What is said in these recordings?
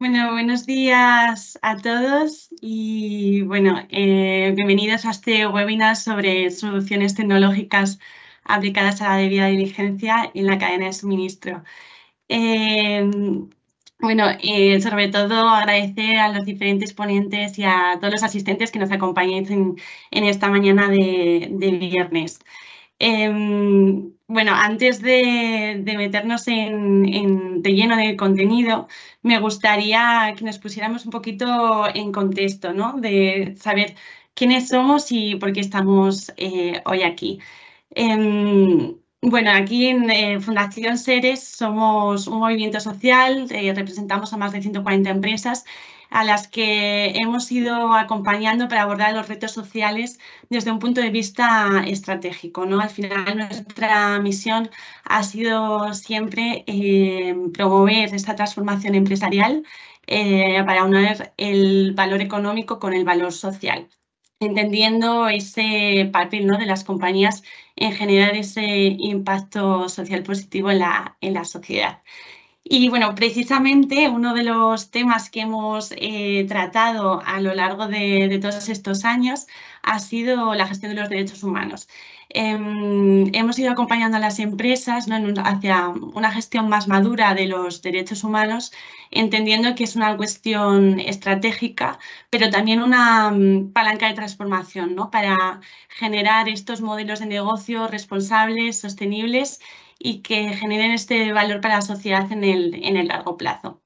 Bueno, buenos días a todos y bueno, eh, bienvenidos a este webinar sobre soluciones tecnológicas aplicadas a la debida diligencia en la cadena de suministro. Eh, bueno, eh, sobre todo agradecer a los diferentes ponentes y a todos los asistentes que nos acompañan en, esta mañana de, de viernes. Em, bueno, antes de, meternos de lleno de contenido, me gustaría que nos pusiéramos un poquito en contexto, ¿no? De saber quiénes somos y por qué estamos eh, hoy aquí. Em, bueno, aquí en eh, Fundación Seres somos un movimiento social, eh, representamos a más de 140 empresas a las que hemos ido acompañando para abordar los retos sociales desde un punto de vista estratégico. ¿no? Al final nuestra misión ha sido siempre eh, promover esta transformación empresarial eh, para unir el valor económico con el valor social entendiendo ese papel ¿no? de las compañías en generar ese impacto social positivo en la, en la sociedad. Y bueno, precisamente uno de los temas que hemos eh, tratado a lo largo de, todos estos años ha sido la gestión de los derechos humanos. Em, hemos ido acompañando a las empresas hacia una gestión más madura de los derechos humanos, entendiendo que es una cuestión estratégica, pero también una mm, palanca de transformación ¿no? para generar estos modelos de negocio responsables, sostenibles y que generen este valor para la sociedad en el, largo plazo.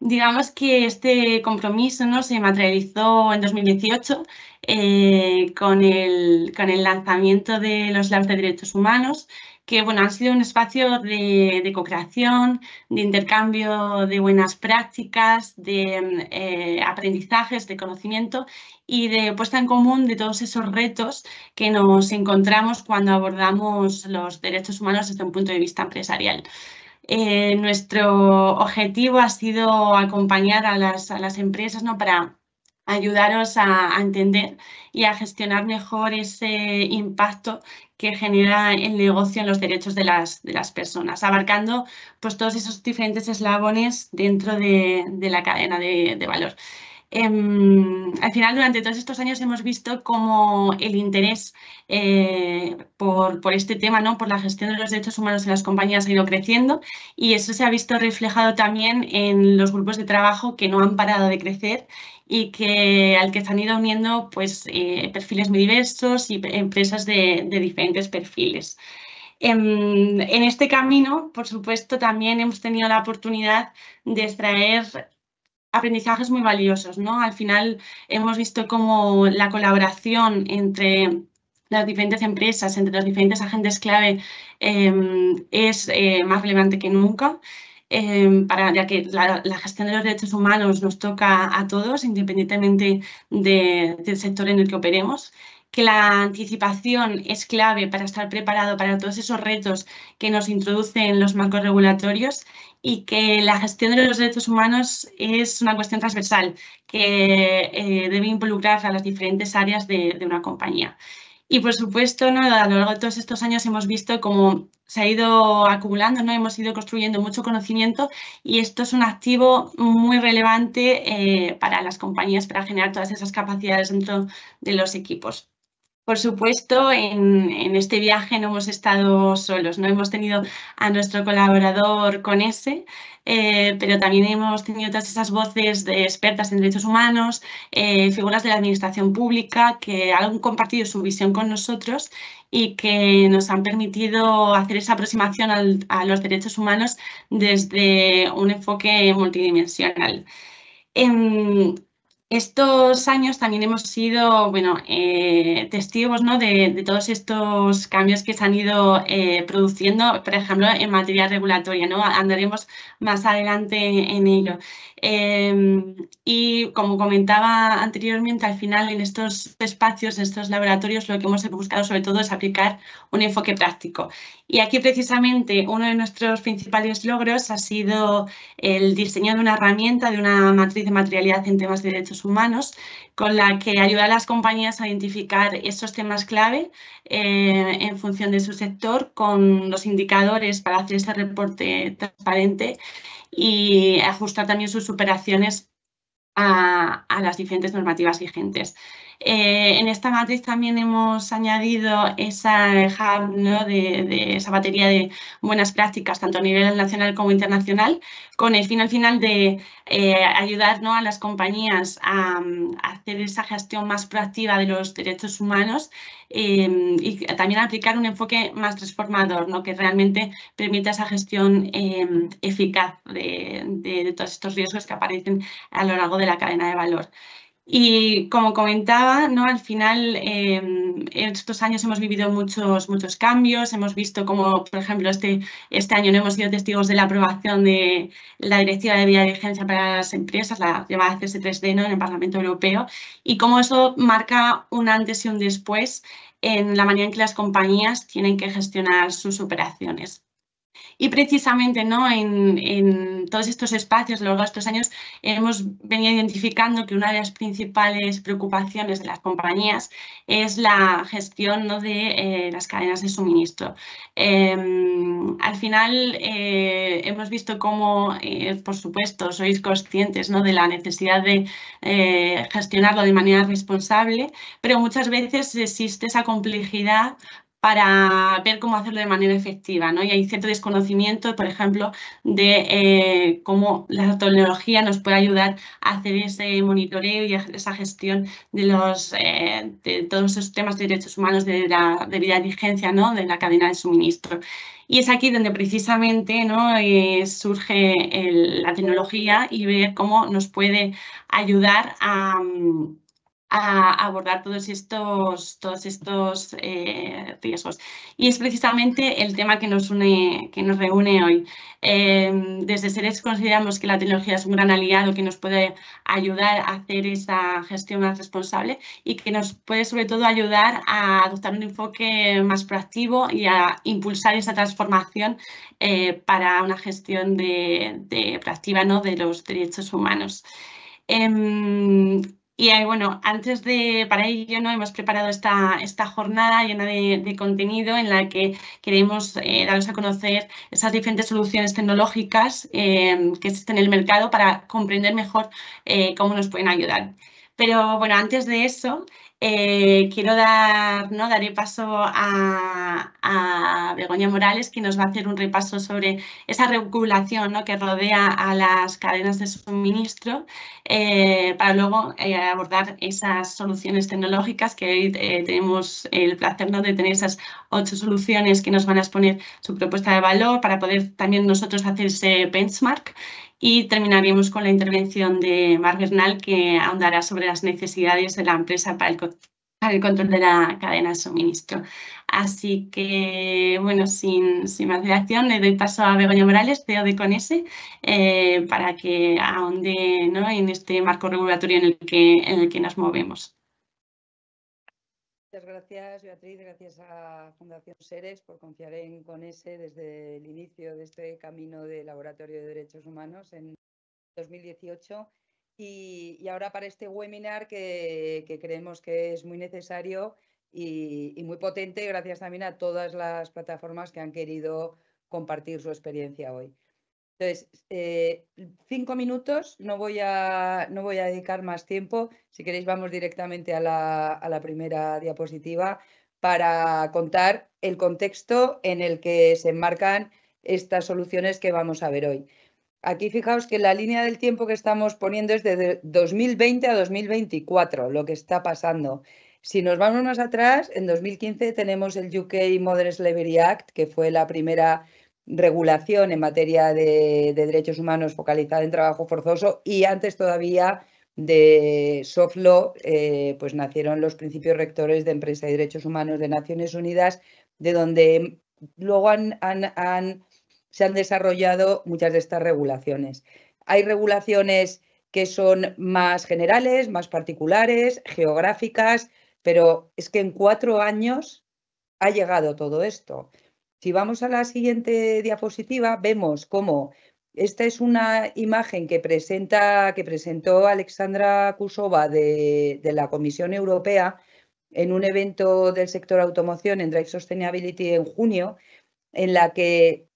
Digamos que este compromiso ¿no? se materializó en 2018 eh, con, el, con el lanzamiento de los Labs de Derechos Humanos que bueno, han sido un espacio de, co-creación, de intercambio de buenas prácticas, de eh, aprendizajes, de conocimiento y de puesta en común de todos esos retos que nos encontramos cuando abordamos los derechos humanos desde un punto de vista empresarial. Eh, nuestro objetivo ha sido acompañar a las, a las empresas ¿no? para ayudaros a, entender y a gestionar mejor ese impacto que genera el negocio en los derechos de las, de las personas, abarcando pues, todos esos diferentes eslabones dentro de, la cadena de, de valor. Em, al final, durante todos estos años hemos visto cómo el interés eh, por, por, este tema, ¿no? por la gestión de los derechos humanos en las compañías ha ido creciendo y eso se ha visto reflejado también en los grupos de trabajo que no han parado de crecer y que al que se han ido uniendo pues, eh, perfiles muy diversos y empresas de, diferentes perfiles. Em, en, este camino, por supuesto, también hemos tenido la oportunidad de extraer aprendizajes muy valiosos, ¿no? Al final hemos visto cómo la colaboración entre las diferentes empresas, entre los diferentes agentes clave, em, es eh, más relevante que nunca. Em, ya que la, gestión de los derechos humanos nos toca a todos, independientemente del sector en el que operemos, que la anticipación es clave para estar preparado para todos esos retos que nos introducen los marcos regulatorios y que la gestión de los derechos humanos es una cuestión transversal que eh, debe involucrar a las diferentes áreas de, una compañía. Y por supuesto, ¿no? a lo largo de todos estos años hemos visto cómo se ha ido acumulando, hemos ido construyendo mucho conocimiento y esto es un activo muy relevante eh, para las compañías para generar todas esas capacidades dentro de los equipos. Por supuesto, en, este viaje no hemos estado solos, no hemos tenido a nuestro colaborador con ese, eh, pero también hemos tenido todas esas voces de expertas en derechos humanos, eh, figuras de la administración pública que han compartido su visión con nosotros y que nos han permitido hacer esa aproximación a los derechos humanos desde un enfoque multidimensional. En, em, estos años también hemos sido bueno, eh, testigos de, todos estos cambios que se han ido eh, produciendo, por ejemplo, en materia regulatoria. ¿no? Andaremos más adelante en ello. Em, y como comentaba anteriormente, al final en estos espacios, en estos laboratorios, lo que hemos buscado sobre todo es aplicar un enfoque práctico. Y aquí precisamente uno de nuestros principales logros ha sido el diseño de una herramienta, de una matriz de materialidad en temas de derechos humanos, con la que ayuda a las compañías a identificar esos temas clave eh, en función de su sector con los indicadores para hacer ese reporte transparente y ajustar también sus operaciones a, las diferentes normativas vigentes. Eh, en esta matriz también hemos añadido esa hub de, esa batería de buenas prácticas, tanto a nivel nacional como internacional, con el fin al final de eh, ayudar a las compañías a, hacer esa gestión más proactiva de los derechos humanos em, y también aplicar un enfoque más transformador, ¿no? que realmente permita esa gestión em, eficaz de, de todos estos riesgos que aparecen a lo largo de la cadena de valor. Y como comentaba, ¿no? al final em, en estos años hemos vivido muchos, muchos cambios, hemos visto como, por ejemplo, este, este año no hemos sido testigos de la aprobación de la Directiva de Vía de Vigencia para las Empresas, la llamada CS3D ¿no? en el Parlamento Europeo, y cómo eso marca un antes y un después en la manera en que las compañías tienen que gestionar sus operaciones. Y precisamente ¿no? en, en, todos estos espacios, a lo de estos años, hemos venido identificando que una de las principales preocupaciones de las compañías es la gestión ¿no? de eh, las cadenas de suministro. Em, al final, eh, hemos visto cómo, eh, por supuesto, sois conscientes ¿no? de la necesidad de gestionarlo de manera responsable, pero muchas veces existe esa complejidad para ver cómo hacerlo de manera efectiva. ¿no? Y hay cierto desconocimiento, por ejemplo, de eh, cómo la tecnología nos puede ayudar a hacer ese monitoreo y esa gestión de, los, eh, de todos esos temas de derechos humanos, de la debida diligencia, ¿no? de la cadena de suministro. Y es aquí donde precisamente ¿no? Eh, surge la tecnología y ver cómo nos puede ayudar a... Mm, a abordar todos estos, todos estos eh, riesgos. Y es precisamente el tema que nos, une, que nos reúne hoy. Em, desde SERES consideramos que la tecnología es un gran aliado que nos puede ayudar a hacer esa gestión más responsable y que nos puede sobre todo ayudar a adoptar un enfoque más proactivo y a impulsar esa transformación eh, para una gestión de, de proactiva ¿no? de los derechos humanos em, y eh, bueno, antes de, para ello, ¿no? hemos preparado esta, esta jornada llena de, contenido en la que queremos eh, daros a conocer esas diferentes soluciones tecnológicas em, que existen en el mercado para comprender mejor eh, cómo nos pueden ayudar. Pero bueno, antes de eso, eh, quiero dar, ¿no? daré paso a, Begoña Morales, que nos va a hacer un repaso sobre esa regulación ¿no? que rodea a las cadenas de suministro eh, para luego eh, abordar esas soluciones tecnológicas que hoy tenemos el placer de tener esas ocho soluciones que nos van a exponer su propuesta de valor para poder también nosotros hacer ese benchmark y terminaríamos con la intervención de Mar Bernal que ahondará sobre las necesidades de la empresa para el, control de la cadena de suministro. Así que, bueno, sin, más dilación, le doy paso a Begoña Morales, CEO de CONESE, eh, para que ahonde ¿no? en este marco regulatorio en el que, en el que nos movemos. Muchas gracias, Beatriz. Gracias a Fundación Seres por confiar en ese desde el inicio de este camino de Laboratorio de Derechos Humanos en 2018. Y, y ahora para este webinar que, creemos que es muy necesario y muy potente, gracias también a todas las plataformas que han querido compartir su experiencia hoy. Entonces, eh, cinco minutos, no voy, a, no voy a dedicar más tiempo. Si queréis, vamos directamente a la, a la primera diapositiva para contar el contexto en el que se enmarcan estas soluciones que vamos a ver hoy. Aquí fijaos que la línea del tiempo que estamos poniendo es de 2020 a 2024, lo que está pasando. Si nos vamos más atrás, en 2015 tenemos el UK Modern Slavery Act, que fue la primera regulación en materia de, derechos humanos focalizada en trabajo forzoso y antes todavía de soft law, eh, pues nacieron los principios rectores de empresa y derechos humanos de Naciones Unidas, de donde luego se han desarrollado muchas de estas regulaciones. Hay regulaciones que son más generales, más particulares, geográficas, pero es que en cuatro años ha llegado todo esto. Si vamos a la siguiente diapositiva, vemos cómo esta es una imagen que, presenta, que presentó Alexandra Kusova de, la Comisión Europea en un evento del sector automoción en Drive Sustainability en junio, en la que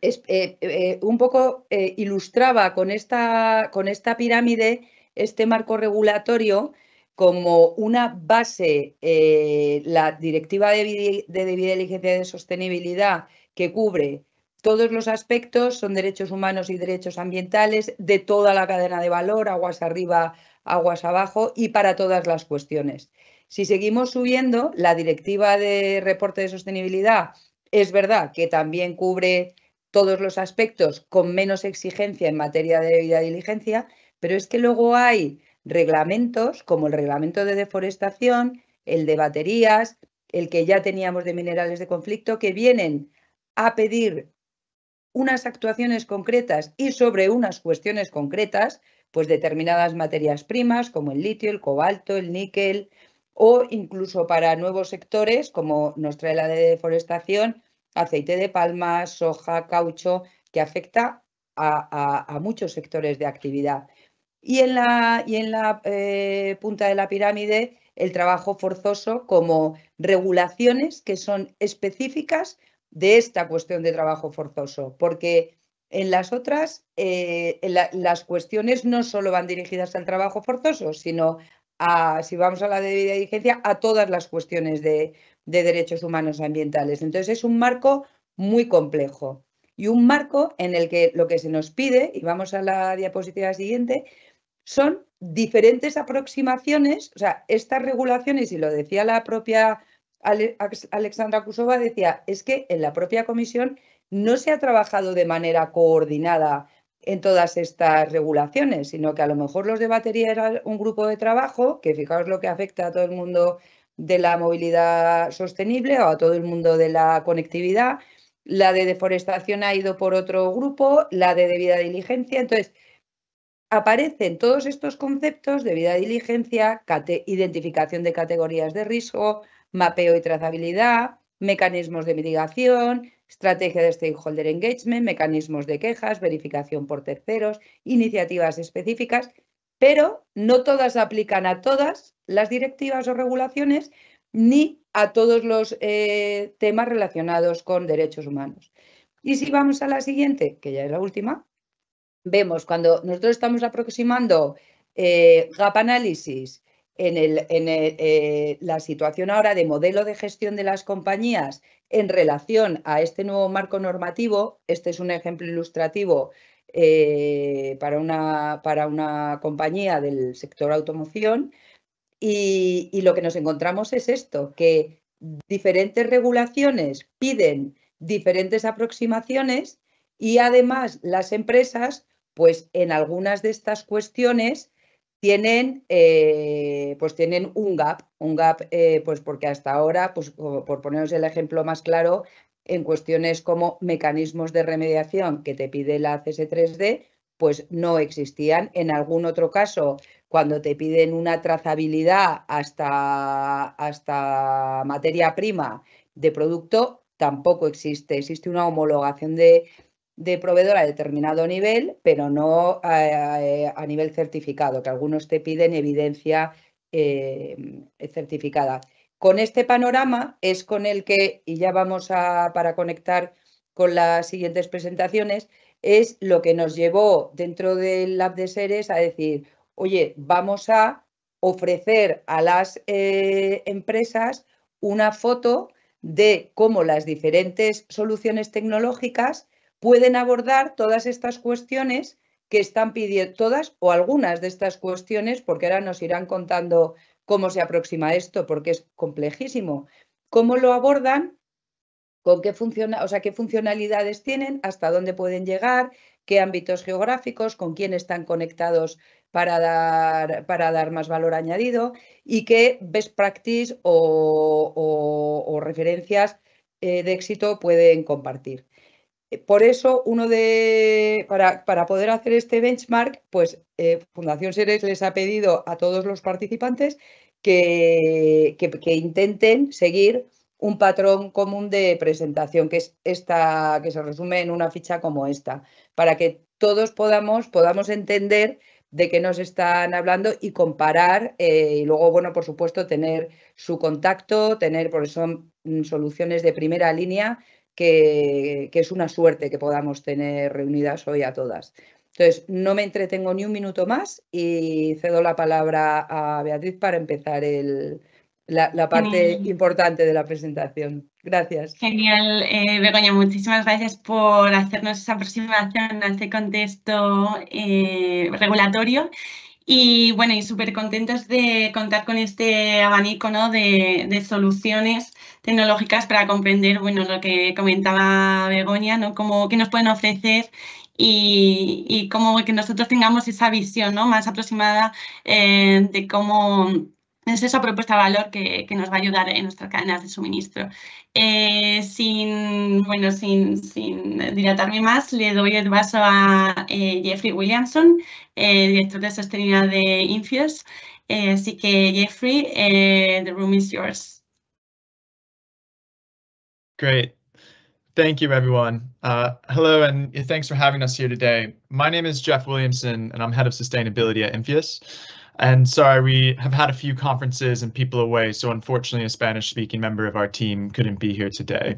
eh, eh, un poco eh, ilustraba con esta, con esta pirámide este marco regulatorio como una base eh, la Directiva de, de Debida Diligencia de Sostenibilidad que cubre todos los aspectos, son derechos humanos y derechos ambientales de toda la cadena de valor, aguas arriba, aguas abajo y para todas las cuestiones. Si seguimos subiendo, la Directiva de Reporte de Sostenibilidad es verdad que también cubre todos los aspectos con menos exigencia en materia de debida diligencia, pero es que luego hay reglamentos como el reglamento de deforestación, el de baterías, el que ya teníamos de minerales de conflicto, que vienen a pedir unas actuaciones concretas y sobre unas cuestiones concretas, pues determinadas materias primas como el litio, el cobalto, el níquel o incluso para nuevos sectores como nos trae la de deforestación, aceite de palma, soja, caucho, que afecta a, a muchos sectores de actividad. Y en la, y en la eh, punta de la pirámide, el trabajo forzoso como regulaciones que son específicas de esta cuestión de trabajo forzoso, porque en las otras eh, las cuestiones no solo van dirigidas al trabajo forzoso, sino a, si vamos a la debida diligencia, a todas las cuestiones de, de derechos humanos ambientales. Entonces es un marco muy complejo y un marco en el que lo que se nos pide, y vamos a la diapositiva siguiente, son diferentes aproximaciones, o sea, estas regulaciones, y lo decía la propia Alexandra Kusova, decía, es que en la propia comisión no se ha trabajado de manera coordinada en todas estas regulaciones, sino que a lo mejor los de batería era un grupo de trabajo, que fijaos lo que afecta a todo el mundo de la movilidad sostenible o a todo el mundo de la conectividad, la de deforestación ha ido por otro grupo, la de debida diligencia, entonces aparecen todos estos conceptos de vida diligencia, identificación de categorías de riesgo, mapeo y trazabilidad, mecanismos de mitigación, estrategia de stakeholder engagement, mecanismos de quejas, verificación por terceros, iniciativas específicas, pero no todas aplican a todas las directivas o regulaciones ni a todos los eh, temas relacionados con derechos humanos. Y si vamos a la siguiente, que ya es la última, vemos cuando nosotros estamos aproximando eh, gap análisis en, el, en eh, la situación ahora de modelo de gestión de las compañías en relación a este nuevo marco normativo, este es un ejemplo ilustrativo eh, para, una, para una compañía del sector automoción, y, y lo que nos encontramos es esto, que diferentes regulaciones piden diferentes aproximaciones y además las empresas pues en algunas de estas cuestiones tienen, eh, pues tienen un gap, un gap, eh, pues porque hasta ahora, pues, por poneros el ejemplo más claro, en cuestiones como mecanismos de remediación que te pide la CS3D, pues no existían. En algún otro caso, cuando te piden una trazabilidad hasta, hasta materia prima de producto, tampoco existe. Existe una homologación de, de proveedor a determinado nivel, pero no a, nivel certificado, que algunos te piden evidencia eh, certificada. Con este panorama es con el que, y ya vamos a, para conectar con las siguientes presentaciones, es lo que nos llevó dentro del Lab de Seres a decir, oye, vamos a ofrecer a las eh, empresas una foto de cómo las diferentes soluciones tecnológicas pueden abordar todas estas cuestiones que están pidiendo, todas o algunas de estas cuestiones, porque ahora nos irán contando cómo se aproxima esto, porque es complejísimo. ¿Cómo lo abordan? ¿Con qué, funciona, o sea, qué funcionalidades tienen? ¿Hasta dónde pueden llegar? ¿Qué ámbitos geográficos? ¿Con quién están conectados para dar, para dar más valor añadido? ¿Y qué best practice o referencias eh, de éxito pueden compartir? Eh, por eso, uno de, para, poder hacer este benchmark, pues eh, Fundación Seres les ha pedido a todos los participantes que, intenten seguir un patrón común de presentación, que es esta, que se resume en una ficha como esta, para que todos podamos, podamos entender de qué nos están hablando y comparar eh, y luego, bueno, por supuesto, tener su contacto, tener, porque son mm, soluciones de primera línea que, es una suerte que podamos tener reunidas hoy a todas. Entonces, no me entretengo ni un minuto más y cedo la palabra a Beatriz para empezar la, parte importante de la presentación. Gracias. Genial, eh, Begoña, muchísimas gracias por hacernos esa aproximación a este contexto eh, regulatorio. Y bueno, y súper contentos de contar con este abanico de, de soluciones tecnológicas para comprender, bueno, lo que comentaba Begoña, ¿no? Como, qué nos pueden ofrecer y, y cómo que nosotros tengamos esa visión, ¿no? Más aproximada eh, de cómo es esa propuesta de valor que, nos va a ayudar en nuestras cadenas de suministro. Eh, sin, bueno, sin, sin, dilatarme más, le doy el vaso a eh, Jeffrey Williamson, director de sostenibilidad de Infios. así que, Jeffrey, the room is yours. Great. Thank you, everyone. Uh, hello, and thanks for having us here today. My name is Jeff Williamson, and I'm head of sustainability at Enfius. And sorry, we have had a few conferences and people away, so unfortunately, a Spanish-speaking member of our team couldn't be here today.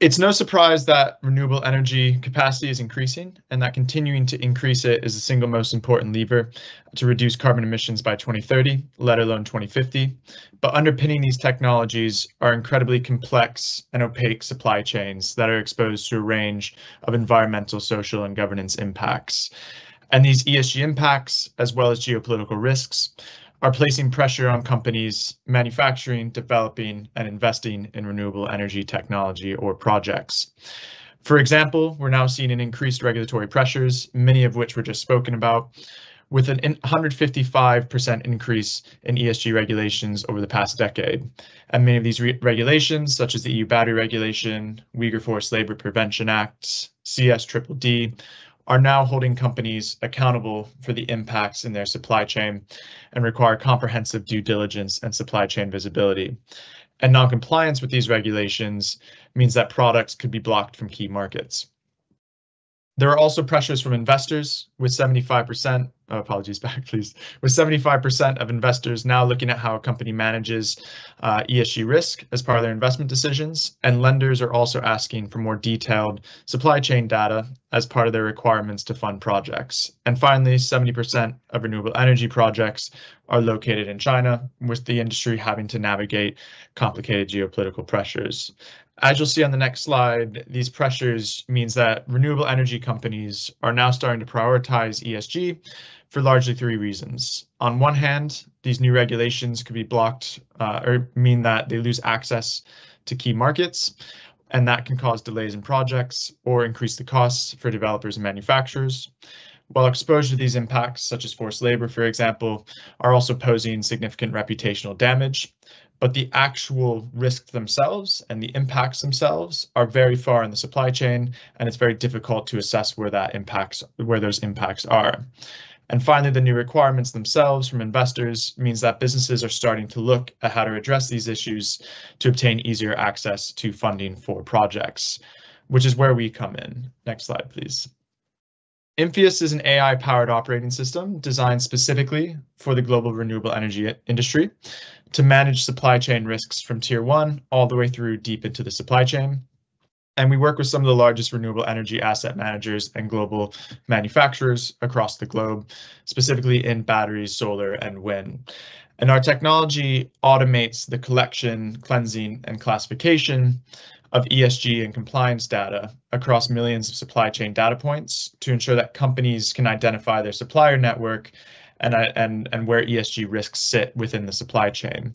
It's no surprise that renewable energy capacity is increasing and that continuing to increase it is the single most important lever to reduce carbon emissions by 2030, let alone 2050. But underpinning these technologies are incredibly complex and opaque supply chains that are exposed to a range of environmental, social, and governance impacts. And these ESG impacts, as well as geopolitical risks, are placing pressure on companies manufacturing, developing, and investing in renewable energy technology or projects. For example, we're now seeing an increased regulatory pressures, many of which were just spoken about, with an 155% increase in ESG regulations over the past decade. And many of these re regulations, such as the EU Battery Regulation, Uyghur Forced Labor Prevention Act, CS Triple D, are now holding companies accountable for the impacts in their supply chain and require comprehensive due diligence and supply chain visibility. And noncompliance with these regulations means that products could be blocked from key markets. There are also pressures from investors with 75%, oh, apologies back please, with 75% of investors now looking at how a company manages uh, ESG risk as part of their investment decisions. And lenders are also asking for more detailed supply chain data as part of their requirements to fund projects. And finally, 70% of renewable energy projects are located in China, with the industry having to navigate complicated geopolitical pressures. As you'll see on the next slide, these pressures means that renewable energy companies are now starting to prioritize ESG for largely three reasons. On one hand, these new regulations could be blocked uh, or mean that they lose access to key markets, and that can cause delays in projects or increase the costs for developers and manufacturers. While exposure to these impacts, such as forced labor, for example, are also posing significant reputational damage, but the actual risks themselves and the impacts themselves are very far in the supply chain, and it's very difficult to assess where that impacts where those impacts are. And finally, the new requirements themselves from investors means that businesses are starting to look at how to address these issues to obtain easier access to funding for projects, which is where we come in. Next slide, please. Enpheus is an AI powered operating system designed specifically for the global renewable energy industry to manage supply chain risks from tier one all the way through deep into the supply chain. And we work with some of the largest renewable energy asset managers and global manufacturers across the globe, specifically in batteries, solar, and wind. And our technology automates the collection, cleansing, and classification of ESG and compliance data across millions of supply chain data points to ensure that companies can identify their supplier network and, uh, and, and where ESG risks sit within the supply chain.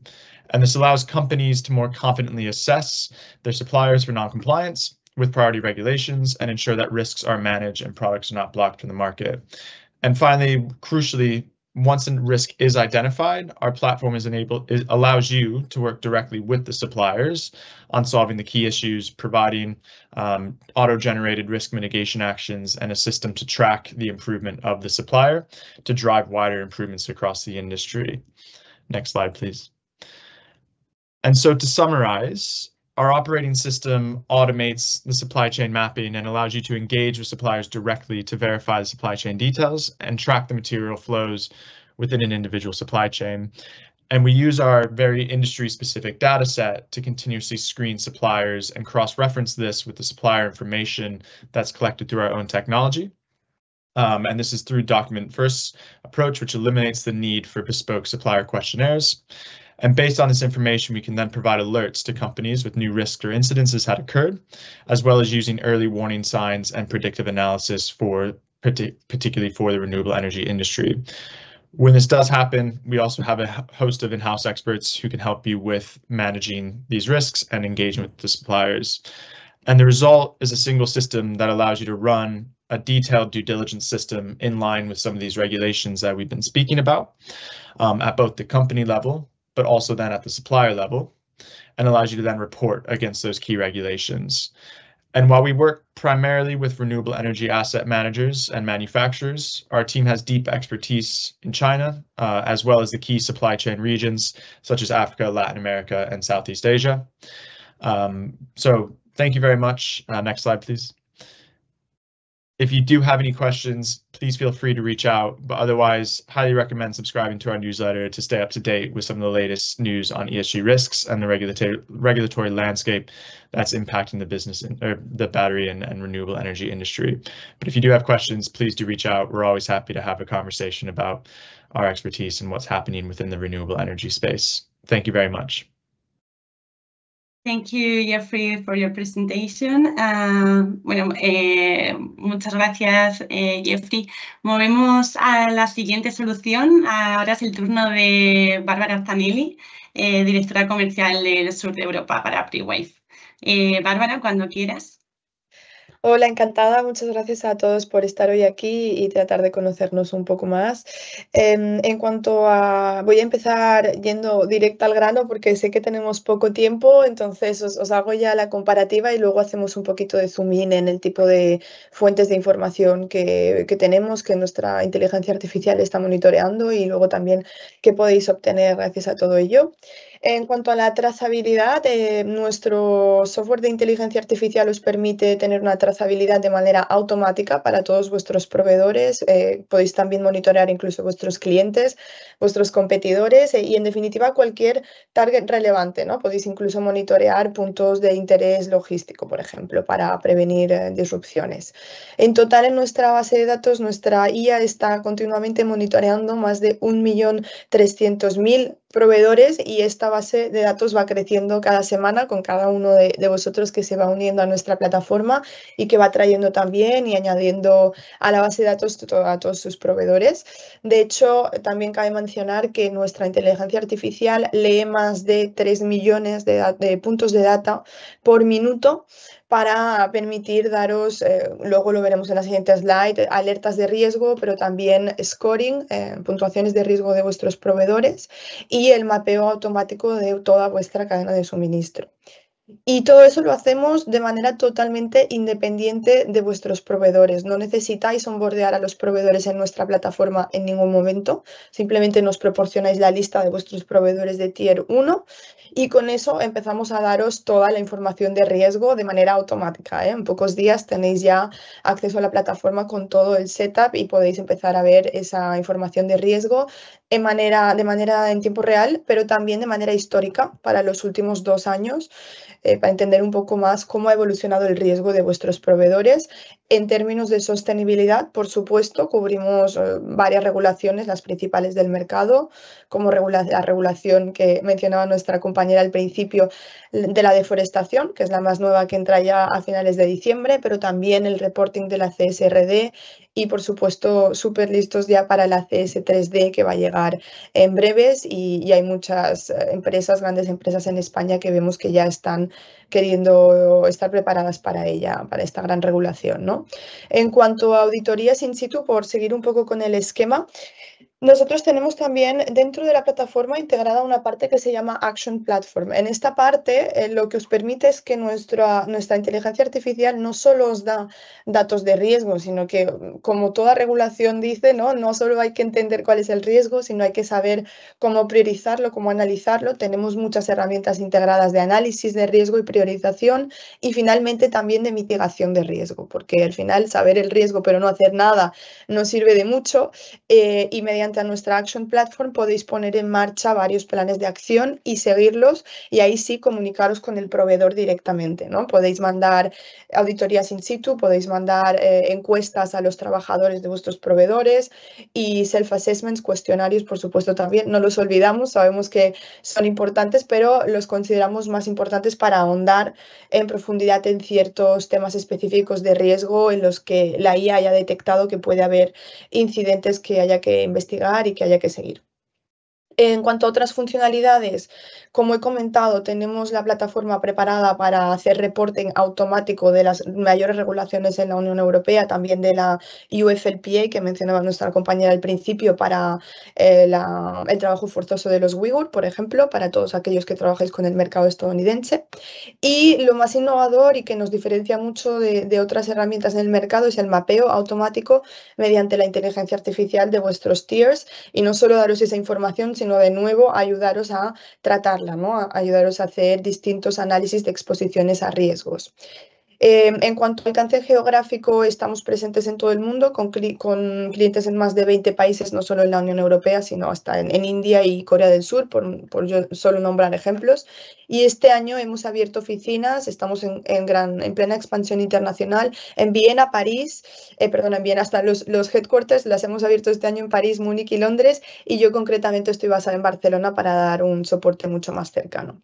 And this allows companies to more confidently assess their suppliers for noncompliance with priority regulations and ensure that risks are managed and products are not blocked from the market. And finally, crucially, once a risk is identified, our platform is enable allows you to work directly with the suppliers on solving the key issues, providing um, auto-generated risk mitigation actions and a system to track the improvement of the supplier to drive wider improvements across the industry. Next slide, please. And so to summarize, our operating system automates the supply chain mapping and allows you to engage with suppliers directly to verify the supply chain details and track the material flows within an individual supply chain. And we use our very industry specific data set to continuously screen suppliers and cross reference this with the supplier information that's collected through our own technology. Um, and this is through document first approach, which eliminates the need for bespoke supplier questionnaires. And based on this information, we can then provide alerts to companies with new risks or incidences had occurred, as well as using early warning signs and predictive analysis for particularly for the renewable energy industry. When this does happen, we also have a host of in-house experts who can help you with managing these risks and engaging with the suppliers. And the result is a single system that allows you to run a detailed due diligence system in line with some of these regulations that we've been speaking about um, at both the company level but also then at the supplier level, and allows you to then report against those key regulations. And while we work primarily with renewable energy asset managers and manufacturers, our team has deep expertise in China, uh, as well as the key supply chain regions such as Africa, Latin America, and Southeast Asia. Um, so thank you very much. Uh, next slide, please. If you do have any questions, please feel free to reach out. But otherwise, highly recommend subscribing to our newsletter to stay up to date with some of the latest news on ESG risks and the regulatory regulatory landscape that's impacting the business in, or the battery and, and renewable energy industry. But if you do have questions, please do reach out. We're always happy to have a conversation about our expertise and what's happening within the renewable energy space. Thank you very much. Thank you, Jeffrey, for your presentation. Ah, bueno, eh, muchas gracias, eh, Jeffrey. Movemos a la siguiente solución. Ahora es el turno de Bárbara Zanelli, eh, directora comercial del sur de Europa para PreWave. Bárbara, cuando quieras. Hola, encantada. Muchas gracias a todos por estar hoy aquí y tratar de conocernos un poco más. Em, en cuanto a... Voy a empezar yendo directo al grano porque sé que tenemos poco tiempo, entonces os, hago ya la comparativa y luego hacemos un poquito de zoom in en el tipo de fuentes de información que, que tenemos, que nuestra inteligencia artificial está monitoreando y luego también qué podéis obtener gracias a todo ello. En cuanto a la trazabilidad, eh, nuestro software de inteligencia artificial os permite tener una trazabilidad de manera automática para todos vuestros proveedores. Eh, podéis también monitorear incluso vuestros clientes, vuestros competidores eh, y, en definitiva, cualquier target relevante. ¿no? Podéis incluso monitorear puntos de interés logístico, por ejemplo, para prevenir disrupciones. En total, en nuestra base de datos, nuestra IA está continuamente monitoreando más de 1.300.000 proveedores y esta base de datos va creciendo cada semana con cada uno de, vosotros que se va uniendo a nuestra plataforma y que va trayendo también y añadiendo a la base de datos a todos sus proveedores. De hecho, también cabe mencionar que nuestra inteligencia artificial lee más de 3 millones de, de puntos de data por minuto, para permitir daros, eh, luego lo veremos en la siguiente slide, alertas de riesgo, pero también scoring, eh, puntuaciones de riesgo de vuestros proveedores y el mapeo automático de toda vuestra cadena de suministro. Y todo eso lo hacemos de manera totalmente independiente de vuestros proveedores. No necesitáis onboardear a los proveedores en nuestra plataforma en ningún momento. Simplemente nos proporcionáis la lista de vuestros proveedores de Tier 1 y con eso empezamos a daros toda la información de riesgo de manera automática. ¿eh? En pocos días tenéis ya acceso a la plataforma con todo el setup y podéis empezar a ver esa información de riesgo en manera, de manera en tiempo real, pero también de manera histórica para los últimos dos años, eh, para entender un poco más cómo ha evolucionado el riesgo de vuestros proveedores. En términos de sostenibilidad, por supuesto, cubrimos eh, varias regulaciones, las principales del mercado, como la regulación que mencionaba nuestra compañera era al principio de la deforestación, que es la más nueva que entra ya a finales de diciembre, pero también el reporting de la CSRD y por supuesto súper listos ya para la CS3D que va a llegar en breves y, hay muchas eh, empresas, grandes empresas en España que vemos que ya están queriendo estar preparadas para ella, para esta gran regulación. ¿no? En cuanto a auditorías in situ, por seguir un poco con el esquema, nosotros tenemos también dentro de la plataforma integrada una parte que se llama Action Platform. En esta parte eh, lo que os permite es que nuestra, nuestra inteligencia artificial no solo os da datos de riesgo, sino que mm, como toda regulación dice, ¿no? no solo hay que entender cuál es el riesgo, sino hay que saber cómo priorizarlo, cómo analizarlo. Tenemos muchas herramientas integradas de análisis de riesgo y priorización y finalmente también de mitigación de riesgo, porque al final saber el riesgo pero no hacer nada no sirve de mucho eh, y mediante a nuestra Action Platform podéis poner en marcha varios planes de acción y seguirlos y ahí sí comunicaros con el proveedor directamente, ¿no? Podéis mandar auditorías in situ, podéis mandar eh, encuestas a los trabajadores de vuestros proveedores y self-assessments, cuestionarios, por supuesto, también. No los olvidamos, sabemos que son importantes, pero los consideramos más importantes para ahondar en profundidad en ciertos temas específicos de riesgo en los que la IA haya detectado que puede haber incidentes que haya que investigar y que haya que seguir. En cuanto a otras funcionalidades, como he comentado, tenemos la plataforma preparada para hacer reporting automático de las mayores regulaciones en la Unión Europea, también de la UFLPA que mencionaba nuestra compañera al principio para eh, el trabajo forzoso de los UIGUR, por ejemplo, para todos aquellos que trabajáis con el mercado estadounidense. Y lo más innovador y que nos diferencia mucho de, de otras herramientas en el mercado es el mapeo automático mediante la inteligencia artificial de vuestros tiers y no solo daros esa información, sino de nuevo ayudaros a tratarla, ¿no? ayudaros a hacer distintos análisis de exposiciones a riesgos. Em, en cuanto al alcance geográfico, estamos presentes en todo el mundo, con, clientes en más de 20 países, no solo en la Unión Europea, sino hasta en, India y Corea del Sur, por, yo solo nombrar ejemplos. Y este año hemos abierto oficinas, estamos en, plena expansión internacional, en Viena, París, eh, perdón, en Viena hasta los, los headquarters, las hemos abierto este año en París, Múnich y Londres, y yo concretamente estoy basada en Barcelona para dar un soporte mucho más cercano.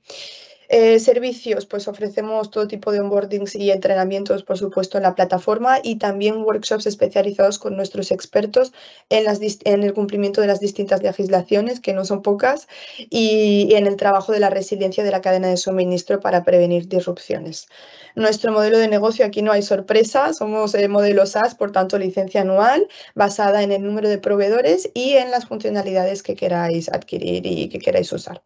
Eh, servicios, pues ofrecemos todo tipo de onboardings y entrenamientos, por supuesto, en la plataforma y también workshops especializados con nuestros expertos en, el cumplimiento de las distintas legislaciones, que no son pocas, y, en el trabajo de la resiliencia de la cadena de suministro para prevenir disrupciones. Nuestro modelo de negocio, aquí no hay sorpresa, somos el modelo SaaS, por tanto, licencia anual, basada en el número de proveedores y en las funcionalidades que queráis adquirir y que queráis usar.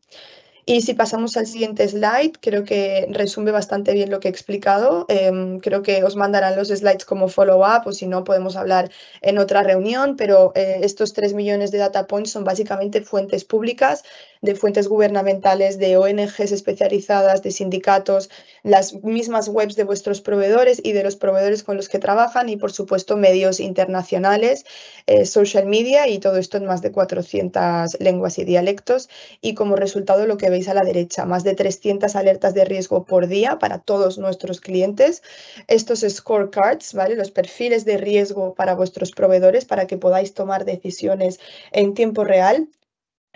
Y si pasamos al siguiente slide, creo que resume bastante bien lo que he explicado. Em, creo que os mandarán los slides como follow-up o si no podemos hablar en otra reunión, pero eh, estos 3 millones de data points son básicamente fuentes públicas de fuentes gubernamentales, de ONGs especializadas, de sindicatos, las mismas webs de vuestros proveedores y de los proveedores con los que trabajan y, por supuesto, medios internacionales, eh, social media y todo esto en más de 400 lenguas y dialectos. Y como resultado, lo que veis a la derecha, más de 300 alertas de riesgo por día para todos nuestros clientes. Estos scorecards, ¿vale? los perfiles de riesgo para vuestros proveedores para que podáis tomar decisiones en tiempo real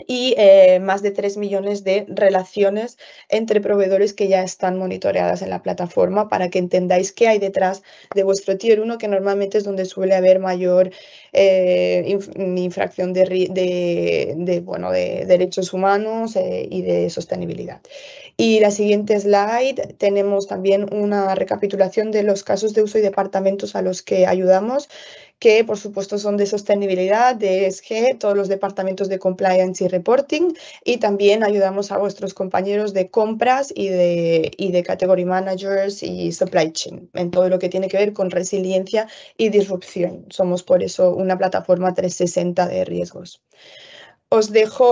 y eh, más de 3 millones de relaciones entre proveedores que ya están monitoreadas en la plataforma para que entendáis qué hay detrás de vuestro tier 1, que normalmente es donde suele haber mayor eh, infracción de, derechos humanos eh, y de sostenibilidad. Y la siguiente slide tenemos también una recapitulación de los casos de uso y departamentos a los que ayudamos, que por supuesto son de sostenibilidad, de ESG, todos los departamentos de compliance y reporting y también ayudamos a vuestros compañeros de compras y de, de category managers y supply chain en todo lo que tiene que ver con resiliencia y disrupción. Somos por eso una plataforma 360 de riesgos os dejo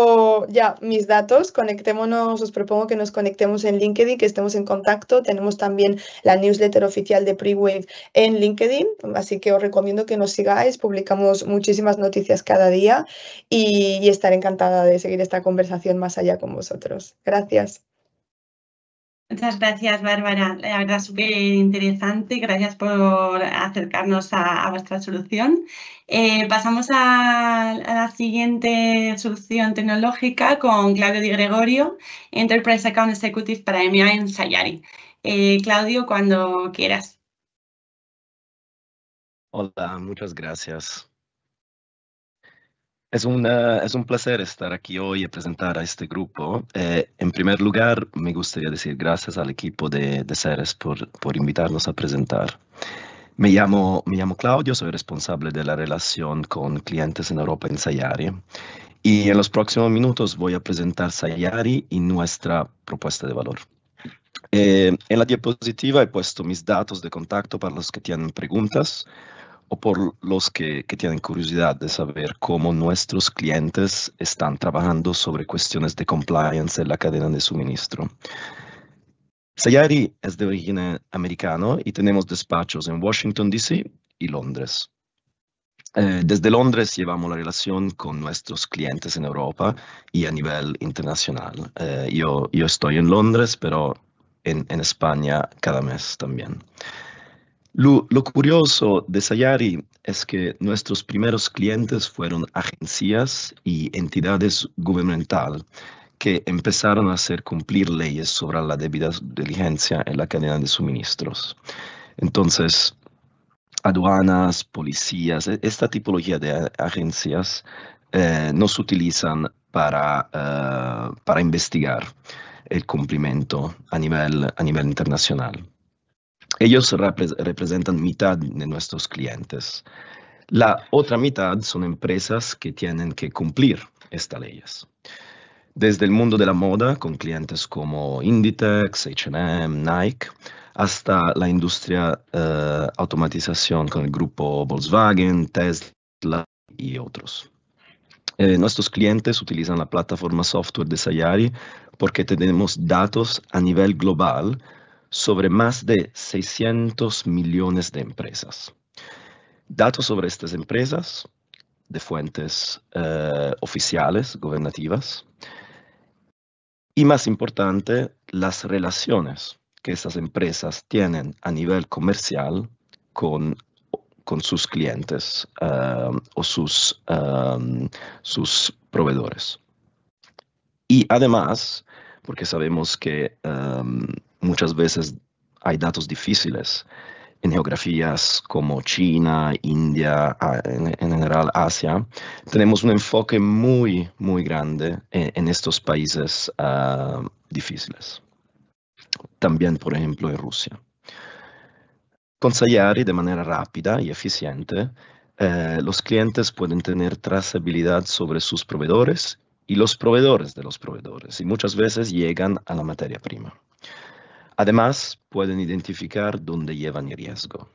ya mis datos, conectémonos, os propongo que nos conectemos en LinkedIn, que estemos en contacto. Tenemos también la newsletter oficial de Prewave en LinkedIn, así que os recomiendo que nos sigáis, publicamos muchísimas noticias cada día y, y estaré encantada de seguir esta conversación más allá con vosotros. Gracias. Muchas gracias, Bárbara. La verdad, súper interesante. Gracias por acercarnos a, vuestra solución. Eh, pasamos a, la siguiente solución tecnológica con Claudio Di Gregorio, Enterprise Account Executive para EMEA en Sayari. Eh, Claudio, cuando quieras. Hola, muchas gracias. Es, una, es un placer estar aquí hoy y presentar a este grupo. Eh, en primer lugar, me gustaría decir gracias al equipo de, Ceres por, por invitarnos a presentar. Me llamo, me llamo Claudio, soy responsable de la relación con clientes en Europa en Sayari y en los próximos minutos voy a presentar Sayari y nuestra propuesta de valor. Eh, en la diapositiva he puesto mis datos de contacto para los que tienen preguntas o por los que, tienen curiosidad de saber cómo nuestros clientes están trabajando sobre cuestiones de compliance en la cadena de suministro. Sayari es de origen americano y tenemos despachos en Washington, D.C. y Londres. Eh, desde Londres llevamos la relación con nuestros clientes en Europa y a nivel internacional. Eh, yo, yo, estoy en Londres, pero en, en España cada mes también. Lo, curioso de Sayari es que nuestros primeros clientes fueron agencias y entidades gubernamentales que empezaron a hacer cumplir leyes sobre la debida diligencia en la cadena de suministros. Entonces, aduanas, policías, e, esta tipología de agencias eh, nos utilizan para, eh, para investigar el cumplimiento a nivel, a nivel internacional. Ellos representan mitad de nuestros clientes. La otra mitad son empresas que tienen que cumplir estas leyes. Desde el mundo de la moda, con clientes como Inditex, HM, Nike, hasta la industria eh, automatización con el grupo Volkswagen, Tesla y otros. Eh, nuestros clientes utilizan la plataforma software de Sayari porque tenemos datos a nivel global sobre más de 600 millones de empresas. Datos sobre estas empresas de fuentes eh, oficiales, gobernativas, y más importante, las relaciones que estas empresas tienen a nivel comercial con, con sus clientes eh, o sus, eh, sus proveedores. Y además, porque sabemos que muchas veces hay datos difíciles en geografías como China, India, en, general Asia, tenemos un enfoque muy, muy grande en, estos países ah, difíciles. También, por ejemplo, en Rusia. Sayari, de manera rápida y eficiente, eh, los clientes pueden tener trazabilidad sobre sus proveedores y los proveedores de los proveedores, y muchas veces llegan a la materia prima. Además, pueden identificar dónde llevan el riesgo,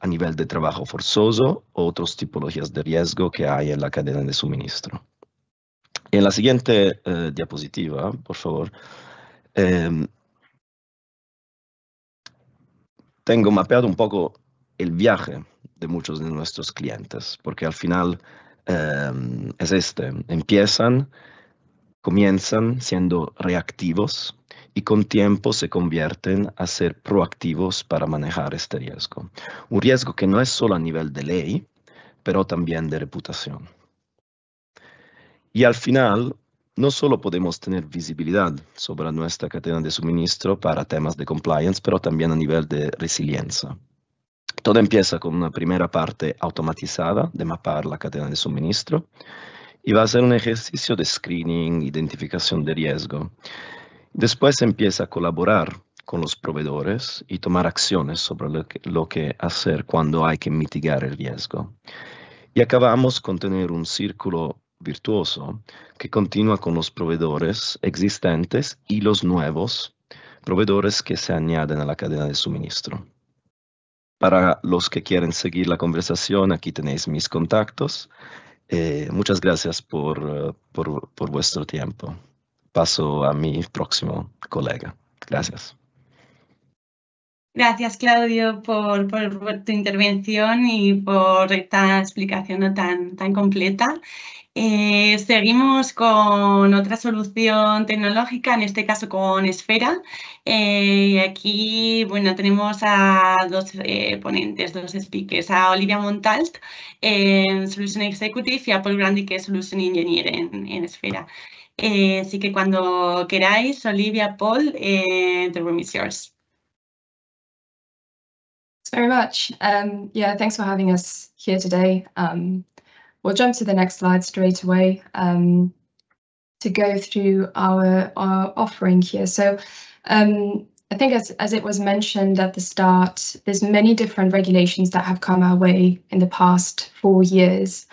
a nivel de trabajo forzoso o otras tipologías de riesgo que hay en la cadena de suministro. En la siguiente eh, diapositiva, por favor, em, tengo mapeado un poco el viaje de muchos de nuestros clientes, porque al final em, es este, empiezan, comienzan siendo reactivos y con tiempo se convierten a ser proactivos para manejar este riesgo. Un riesgo que no es solo a nivel de ley, pero también de reputación. Y al final, no solo podemos tener visibilidad sobre nuestra cadena de suministro para temas de compliance, pero también a nivel de resiliencia. Todo empieza con una primera parte automatizada de mapar la cadena de suministro y va a ser un ejercicio de screening, identificación de riesgo. Después empieza a colaborar con los proveedores y tomar acciones sobre lo que, hacer cuando hay que mitigar el riesgo. Y acabamos con tener un círculo virtuoso que continúa con los proveedores existentes y los nuevos proveedores que se añaden a la cadena de suministro. Para los que quieren seguir la conversación, aquí tenéis mis contactos. Eh, muchas gracias por eh, vuestro tiempo paso a mi próximo colega. Gracias. Gracias, Claudio, por, tu intervención y por esta explicación tan, tan completa. Eh, seguimos con otra solución tecnológica, en este caso con Esfera. Eh, aquí bueno, tenemos a dos eh, ponentes, dos speakers, a Olivia Montalt en Solution Executive y a Paul Grandi, que es Solution Engineer en Esfera. Eh, así que cuando queráis, Olivia, Paul, eh, the room is yours. Thanks very much. Um, yeah, thanks for having us here today. Um, we'll jump to the next slide straight away um, to go through our, our offering here. So um, I think as, as it was mentioned at the start, there's many different regulations that have come our way in the past four years.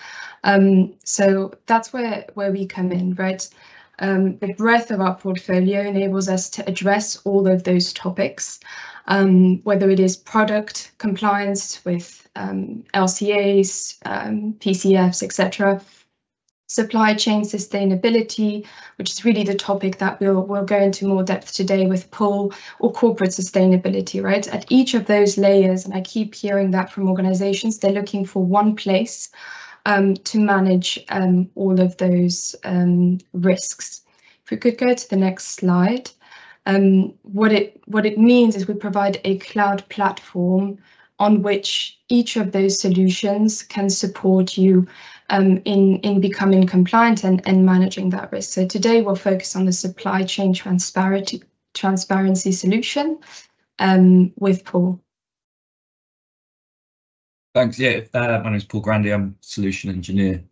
Um, so that's where where we come in, right? Um, the breadth of our portfolio enables us to address all of those topics, um, whether it is product compliance with um, LCAs, um, PCFs, etc., supply chain sustainability, which is really the topic that we'll, we'll go into more depth today with Paul, or corporate sustainability, right? At each of those layers, and I keep hearing that from organizations, they're looking for one place um, to manage um, all of those um, risks. If we could go to the next slide. Um, what it what it means is we provide a cloud platform on which each of those solutions can support you um, in, in becoming compliant and, and managing that risk. So today we'll focus on the supply chain transparency, transparency solution um, with Paul. Thanks. Yeah, uh, my name is Paul Grandy. I'm solution engineer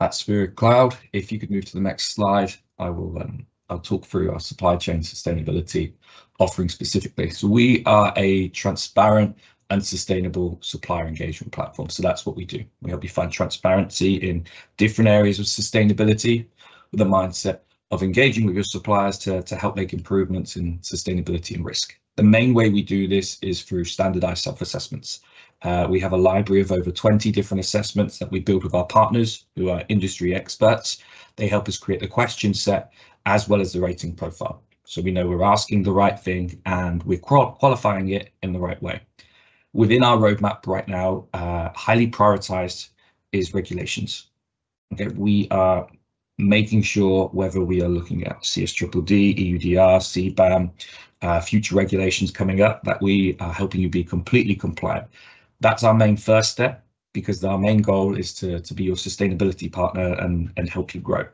at Spirit Cloud. If you could move to the next slide, I will um, I'll talk through our supply chain sustainability offering specifically. So we are a transparent and sustainable supplier engagement platform. So that's what we do. We help you find transparency in different areas of sustainability with a mindset of engaging with your suppliers to, to help make improvements in sustainability and risk. The main way we do this is through standardized self-assessments. Uh, we have a library of over 20 different assessments that we build with our partners who are industry experts. They help us create the question set as well as the rating profile. So we know we're asking the right thing and we're qualifying it in the right way. Within our roadmap right now, uh, highly prioritized is regulations. Okay, we are making sure whether we are looking at CSDDD, EUDR, CBAM, uh, future regulations coming up, that we are helping you be completely compliant. That's our main first step because our main goal is to, to be your sustainability partner and, and help you grow.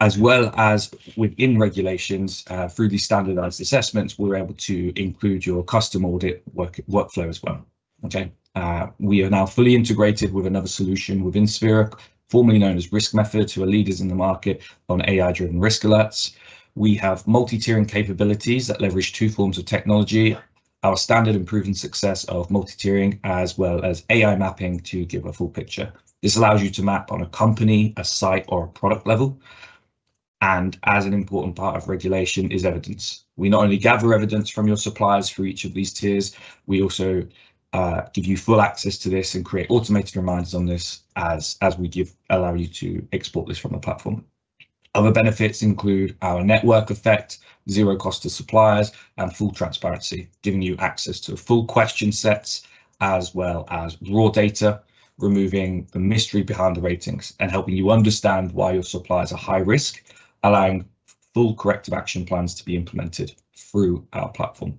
As well as within regulations, uh, through these standardized assessments, we're able to include your custom audit work, workflow as well. Okay, uh, we are now fully integrated with another solution within Sphera, formerly known as Risk Method, who are leaders in the market on AI-driven risk alerts. We have multi-tiering capabilities that leverage two forms of technology, our standard and proven success of multi-tiering as well as AI mapping to give a full picture. This allows you to map on a company, a site or a product level. And as an important part of regulation is evidence. We not only gather evidence from your suppliers for each of these tiers, we also uh, give you full access to this and create automated reminders on this as, as we give allow you to export this from the platform. Other benefits include our network effect, zero cost to suppliers, and full transparency, giving you access to full question sets as well as raw data, removing the mystery behind the ratings and helping you understand why your suppliers are high risk, allowing full corrective action plans to be implemented through our platform.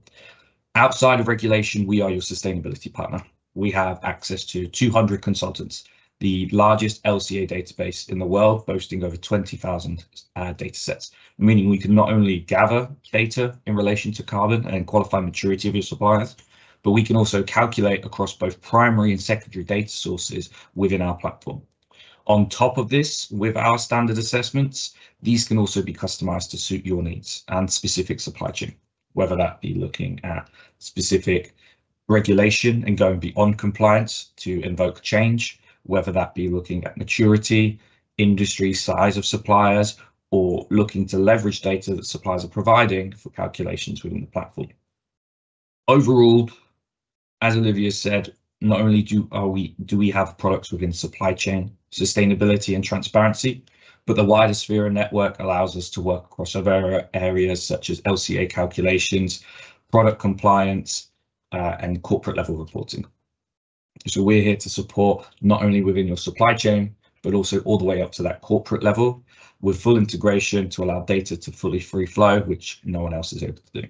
Outside of regulation, we are your sustainability partner. We have access to 200 consultants the largest LCA database in the world, boasting over 20,000 uh, data sets, meaning we can not only gather data in relation to carbon and qualify maturity of your suppliers, but we can also calculate across both primary and secondary data sources within our platform. On top of this, with our standard assessments, these can also be customized to suit your needs and specific supply chain, whether that be looking at specific regulation and going beyond compliance to invoke change, whether that be looking at maturity, industry size of suppliers, or looking to leverage data that suppliers are providing for calculations within the platform. Overall, as Olivia said, not only do are we do we have products within supply chain sustainability and transparency, but the wider sphere of network allows us to work across other areas such as LCA calculations, product compliance, uh, and corporate level reporting. So we're here to support not only within your supply chain, but also all the way up to that corporate level with full integration to allow data to fully free flow, which no one else is able to do.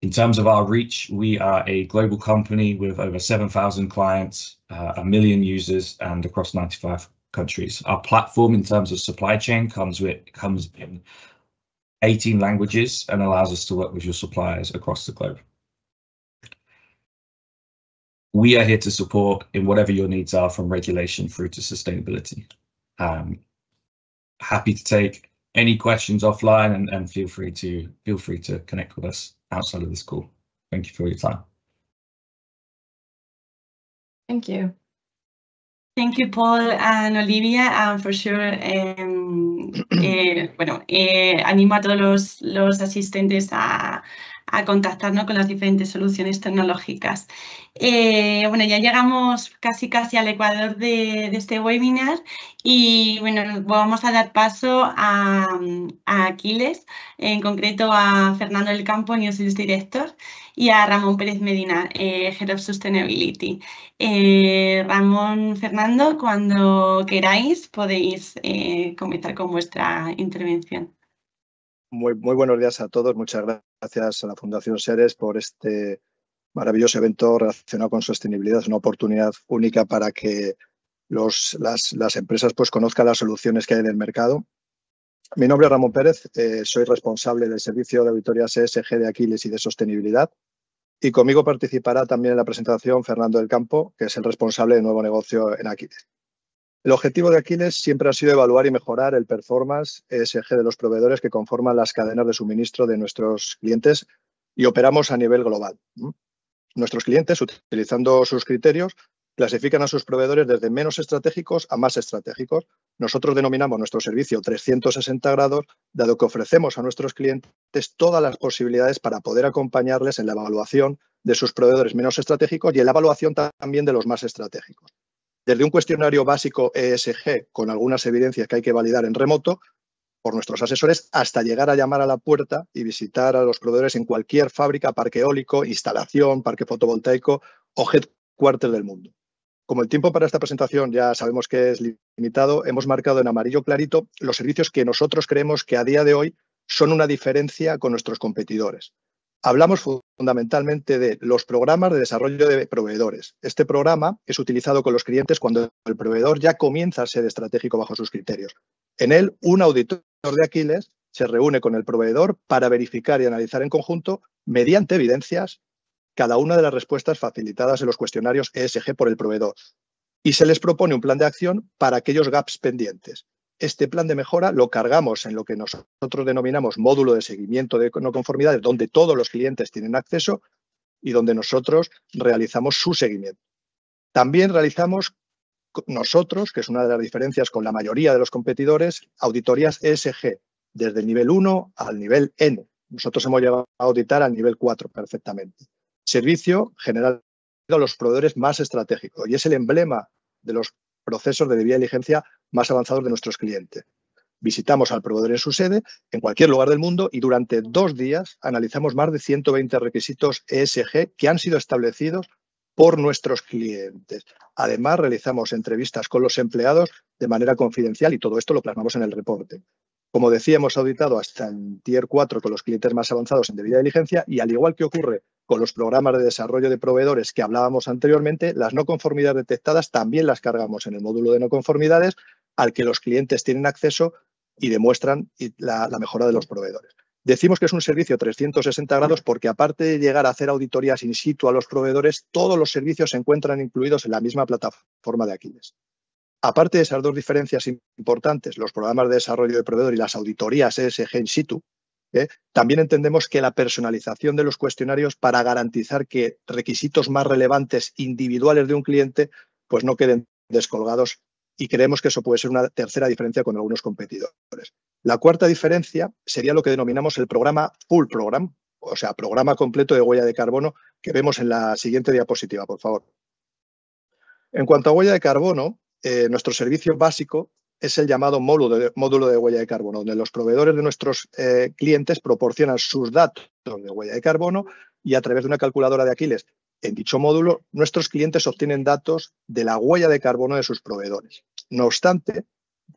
In terms of our reach, we are a global company with over 7,000 clients, uh, a million users, and across 95 countries. Our platform, in terms of supply chain, comes with comes in 18 languages and allows us to work with your suppliers across the globe we are here to support in whatever your needs are from regulation through to sustainability. Um, happy to take any questions offline and, and feel free to feel free to connect with us outside of this call. Thank you for your time. Thank you. Thank you, Paul and Olivia, and um, for sure, um, eh, bueno, eh, animo a todos los, los asistentes a, a contactarnos con las diferentes soluciones tecnológicas. Eh, bueno, ya llegamos casi casi al ecuador de, este webinar y bueno, vamos a dar paso a, Aquiles, en concreto a Fernando del Campo, News Director, y a Ramón Pérez Medina, eh, Head of Sustainability. Eh, Ramón, Fernando, cuando queráis podéis comenzar con vuestra intervención. Muy, buenos días a todos. Muchas gracias a la Fundación Seres por este maravilloso evento relacionado con sostenibilidad. Es una oportunidad única para que las, empresas pues, conozcan las soluciones que hay en el mercado. Mi nombre es Ramón Pérez, eh, soy responsable del servicio de auditorías ESG de Aquiles y de sostenibilidad. Y conmigo participará también en la presentación Fernando del Campo, que es el responsable de nuevo negocio en Aquiles. El objetivo de Aquiles siempre ha sido evaluar y mejorar el performance ESG de los proveedores que conforman las cadenas de suministro de nuestros clientes y operamos a nivel global. Nuestros clientes, utilizando sus criterios, clasifican a sus proveedores desde menos estratégicos a más estratégicos. Nosotros denominamos nuestro servicio 360 grados, dado que ofrecemos a nuestros clientes todas las posibilidades para poder acompañarles en la evaluación de sus proveedores menos estratégicos y en la evaluación también de los más estratégicos desde un cuestionario básico ESG con algunas evidencias que hay que validar en remoto por nuestros asesores hasta llegar a llamar a la puerta y visitar a los proveedores en cualquier fábrica, parque eólico, instalación, parque fotovoltaico o headquarter del mundo. Como el tiempo para esta presentación ya sabemos que es limitado, hemos marcado en amarillo clarito los servicios que nosotros creemos que a día de hoy son una diferencia con nuestros competidores. Hablamos fundamentalmente de los programas de desarrollo de proveedores. Este programa es utilizado con los clientes cuando el proveedor ya comienza a ser estratégico bajo sus criterios. En él, un auditor de Aquiles se reúne con el proveedor para verificar y analizar en conjunto, mediante evidencias, cada una de las respuestas facilitadas en los cuestionarios ESG por el proveedor. Y se les propone un plan de acción para aquellos gaps pendientes este plan de mejora lo cargamos en lo que nosotros denominamos módulo de seguimiento de no conformidades, donde todos los clientes tienen acceso y donde nosotros realizamos su seguimiento. También realizamos nosotros, que es una de las diferencias con la mayoría de los competidores, auditorías ESG, desde el nivel 1 al nivel N. Nosotros hemos llegado a auditar al nivel 4 perfectamente. Servicio general a los proveedores más estratégicos y es el emblema de los procesos de debida diligencia más avanzados de nuestros clientes. Visitamos al proveedor en su sede, en cualquier lugar del mundo, y durante dos días analizamos más de 120 requisitos ESG que han sido establecidos por nuestros clientes. Además, realizamos entrevistas con los empleados de manera confidencial y todo esto lo plasmamos en el reporte. Como decía, hemos auditado hasta el Tier 4 con los clientes más avanzados en debida diligencia y al igual que ocurre con los programas de desarrollo de proveedores que hablábamos anteriormente, las no conformidades detectadas también las cargamos en el módulo de no conformidades al que los clientes tienen acceso y demuestran la, mejora de los proveedores. Decimos que es un servicio 360 grados porque aparte de llegar a hacer auditorías in situ a los proveedores, todos los servicios se encuentran incluidos en la misma plataforma de Aquiles. Aparte de esas dos diferencias importantes, los programas de desarrollo de proveedor y las auditorías ESG in situ, ¿eh? también entendemos que la personalización de los cuestionarios para garantizar que requisitos más relevantes individuales de un cliente pues no queden descolgados y creemos que eso puede ser una tercera diferencia con algunos competidores. La cuarta diferencia sería lo que denominamos el programa Full Program, o sea, programa completo de huella de carbono que vemos en la siguiente diapositiva, por favor. En cuanto a huella de carbono, eh, nuestro servicio básico es el llamado módulo de, módulo de, huella de carbono, donde los proveedores de nuestros eh, clientes proporcionan sus datos de huella de carbono y a través de una calculadora de Aquiles en dicho módulo, nuestros clientes obtienen datos de la huella de carbono de sus proveedores. No obstante,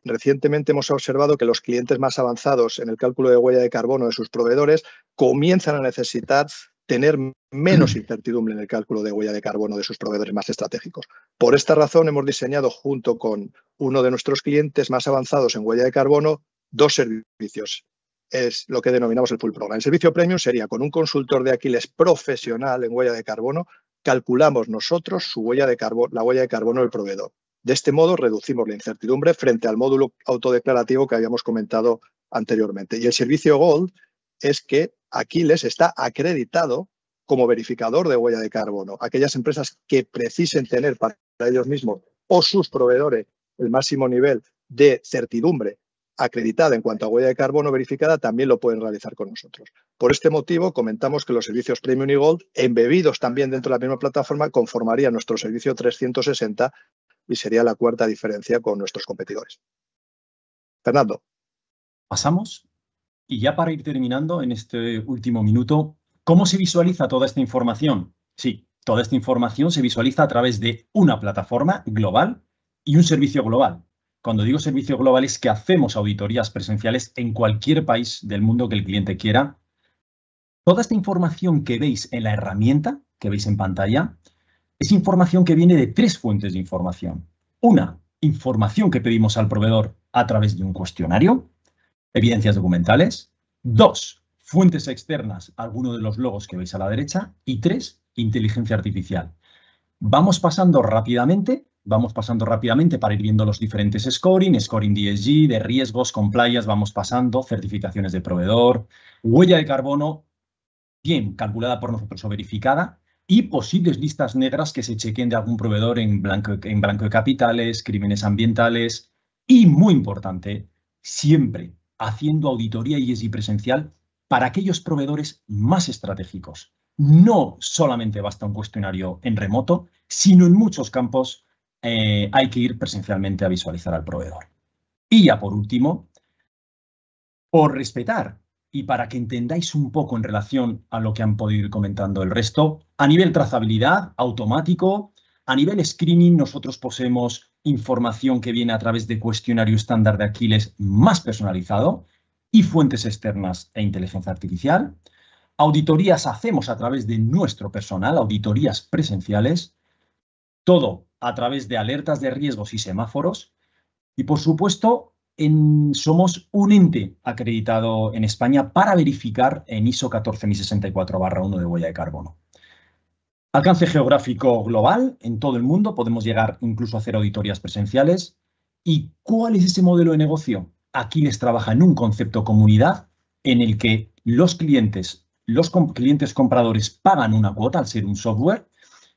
recientemente hemos observado que los clientes más avanzados en el cálculo de huella de carbono de sus proveedores comienzan a necesitar tener menos incertidumbre en el cálculo de huella de carbono de sus proveedores más estratégicos. Por esta razón, hemos diseñado junto con uno de nuestros clientes más avanzados en huella de carbono dos servicios es lo que denominamos el full program. El servicio premium sería con un consultor de Aquiles profesional en huella de carbono, calculamos nosotros su huella de carbono, la huella de carbono del proveedor. De este modo reducimos la incertidumbre frente al módulo autodeclarativo que habíamos comentado anteriormente. Y el servicio Gold es que Aquiles está acreditado como verificador de huella de carbono. Aquellas empresas que precisen tener para ellos mismos o sus proveedores el máximo nivel de certidumbre acreditada en cuanto a huella de carbono verificada también lo pueden realizar con nosotros. Por este motivo, comentamos que los servicios Premium y Gold, embebidos también dentro de la misma plataforma, conformarían nuestro servicio 360 y sería la cuarta diferencia con nuestros competidores. Fernando. Pasamos. Y ya para ir terminando en este último minuto, ¿cómo se visualiza toda esta información? Sí, toda esta información se visualiza a través de una plataforma global y un servicio global, cuando digo servicio global es que hacemos auditorías presenciales en cualquier país del mundo que el cliente quiera. Toda esta información que veis en la herramienta, que veis en pantalla, es información que viene de tres fuentes de información. Una, información que pedimos al proveedor a través de un cuestionario, evidencias documentales. Dos, fuentes externas, alguno de los logos que veis a la derecha. Y tres, inteligencia artificial. Vamos pasando rápidamente, vamos pasando rápidamente para ir viendo los diferentes scoring, scoring DSG, de riesgos, playas, vamos pasando, certificaciones de proveedor, huella de carbono, bien calculada por nosotros o verificada, y posibles listas negras que se chequen de algún proveedor en blanco, de capitales, crímenes ambientales, y muy importante, siempre haciendo auditoría y ESG presencial para aquellos proveedores más estratégicos, no solamente basta un cuestionario en remoto, sino en muchos campos eh, hay que ir presencialmente a visualizar al proveedor. Y ya por último, por respetar y para que entendáis un poco en relación a lo que han podido ir comentando el resto, a nivel trazabilidad, automático, a nivel screening, nosotros poseemos información que viene a través de cuestionario estándar de Aquiles más personalizado y fuentes externas e inteligencia artificial. Auditorías hacemos a través de nuestro personal, auditorías presenciales, todo a través de alertas de riesgos y semáforos. Y por supuesto, somos un ente acreditado en España para verificar en ISO 14064-1 de huella de carbono. Alcance geográfico global, en todo el mundo podemos llegar incluso a hacer auditorías presenciales. ¿Y cuál es ese modelo de negocio? Aquí les trabaja en un concepto comunidad en el que los clientes los clientes compradores pagan una cuota al ser un software,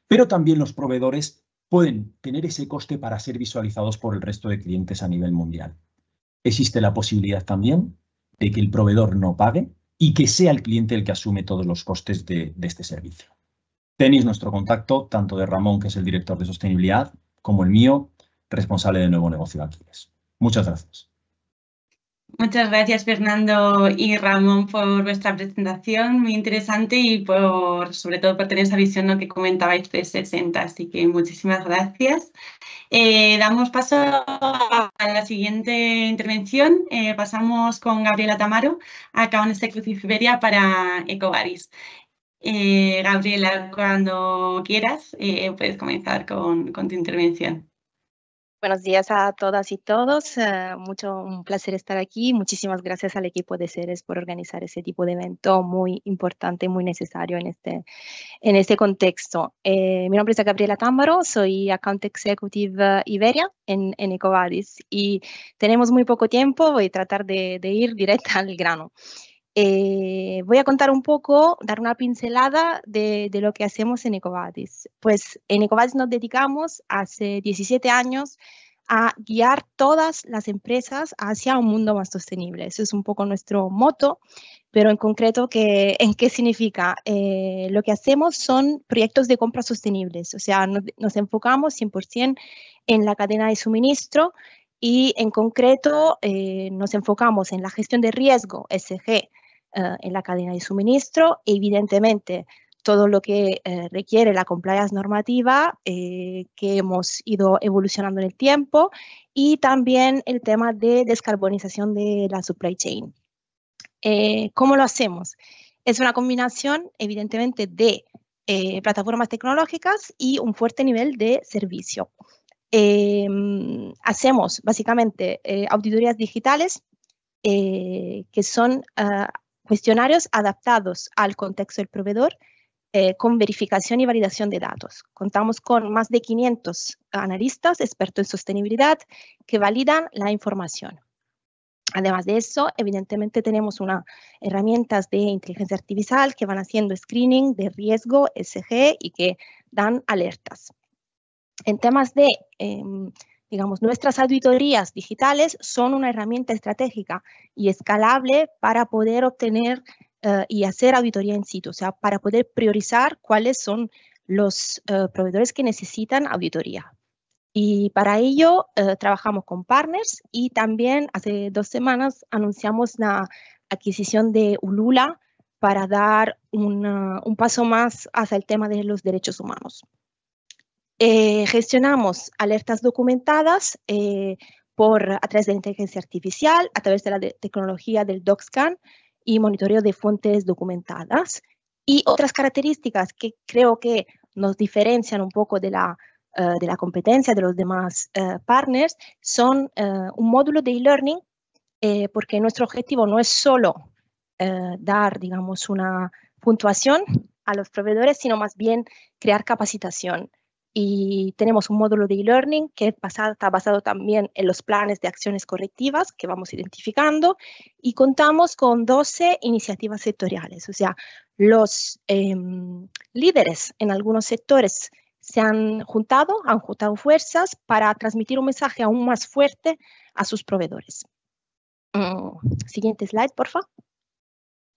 pero también los proveedores pueden tener ese coste para ser visualizados por el resto de clientes a nivel mundial. Existe la posibilidad también de que el proveedor no pague y que sea el cliente el que asume todos los costes de, este servicio. Tenéis nuestro contacto, tanto de Ramón, que es el director de sostenibilidad, como el mío, responsable de Nuevo Negocio de Aquiles. Muchas gracias. Muchas gracias Fernando y Ramón por vuestra presentación, muy interesante y por, sobre todo por tener esa visión ¿no? que comentabais de 60, así que muchísimas gracias. Eh, damos paso a la siguiente intervención, eh, pasamos con Gabriela Tamaro acá en este Cruciferia para Ecovaris. Eh, Gabriela, cuando quieras puedes comenzar con tu intervención. Buenos días a todas y todos. Ah, mucho un placer estar aquí. Muchísimas gracias al equipo de Ceres por organizar ese tipo de evento muy importante, muy necesario en este, en este contexto. Eh, mi nombre es Gabriela Támbaro, soy Account Executive Iberia en, en, Ecovadis y tenemos muy poco tiempo. Voy a tratar de, de ir directa al grano. Eh, voy a contar un poco, dar una pincelada de, lo que hacemos en Ecovadis. Pues en Ecovadis nos dedicamos hace 17 años a guiar todas las empresas hacia un mundo más sostenible. Eso es un poco nuestro moto, pero en concreto, ¿qué, ¿en qué significa? Eh, lo que hacemos son proyectos de compra sostenibles, o sea, nos, enfocamos 100% en la cadena de suministro y en concreto eh, nos enfocamos en la gestión de riesgo, SG, eh, en la cadena de suministro. Evidentemente, todo lo que eh, requiere la compliance normativa eh, que hemos ido evolucionando en el tiempo y también el tema de descarbonización de la supply chain. ¿Cómo lo hacemos? Es una combinación, evidentemente, de plataformas tecnológicas y un fuerte nivel de servicio. Em, hacemos básicamente auditorías digitales que son ah, cuestionarios adaptados al contexto del proveedor eh, con verificación y validación de datos. Contamos con más de 500 analistas expertos en sostenibilidad que validan la información. Además de eso, evidentemente tenemos unas herramientas de inteligencia artificial que van haciendo screening de riesgo SG y que dan alertas. En temas de em, Digamos, nuestras auditorías digitales son una herramienta estratégica y escalable para poder obtener eh, y hacer auditoría en sitio, o sea, para poder priorizar cuáles son los eh, proveedores que necesitan auditoría. Y para ello eh, trabajamos con partners y también hace dos semanas anunciamos la adquisición de Ulula para dar un paso más hacia el tema de los derechos humanos. Eh, gestionamos alertas documentadas eh, por, a través de inteligencia artificial, a través de la tecnología del DocScan y monitoreo de fuentes documentadas. Y otras características que creo que nos diferencian un poco de la, eh, de la competencia de los demás eh, partners son un módulo de e-learning, porque nuestro objetivo no es solo dar, digamos, una puntuación a los proveedores, sino más bien crear capacitación y tenemos un módulo de e-learning que está basado también en los planes de acciones correctivas que vamos identificando y contamos con 12 iniciativas sectoriales, o sea, los em, líderes en algunos sectores se han juntado, han juntado fuerzas para transmitir un mensaje aún más fuerte a sus proveedores. Mm, siguiente slide, por favor.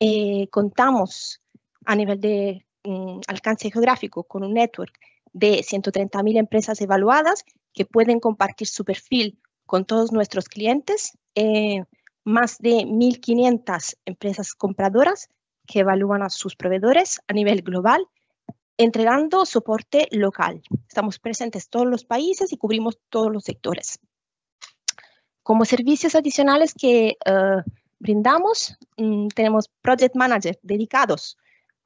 Eh, contamos a nivel de mm, alcance geográfico con un network de 130.000 empresas evaluadas que pueden compartir su perfil con todos nuestros clientes, eh, más de 1.500 empresas compradoras que evalúan a sus proveedores a nivel global, entregando soporte local. Estamos presentes en todos los países y cubrimos todos los sectores. Como servicios adicionales que eh, brindamos, mm, tenemos project manager dedicados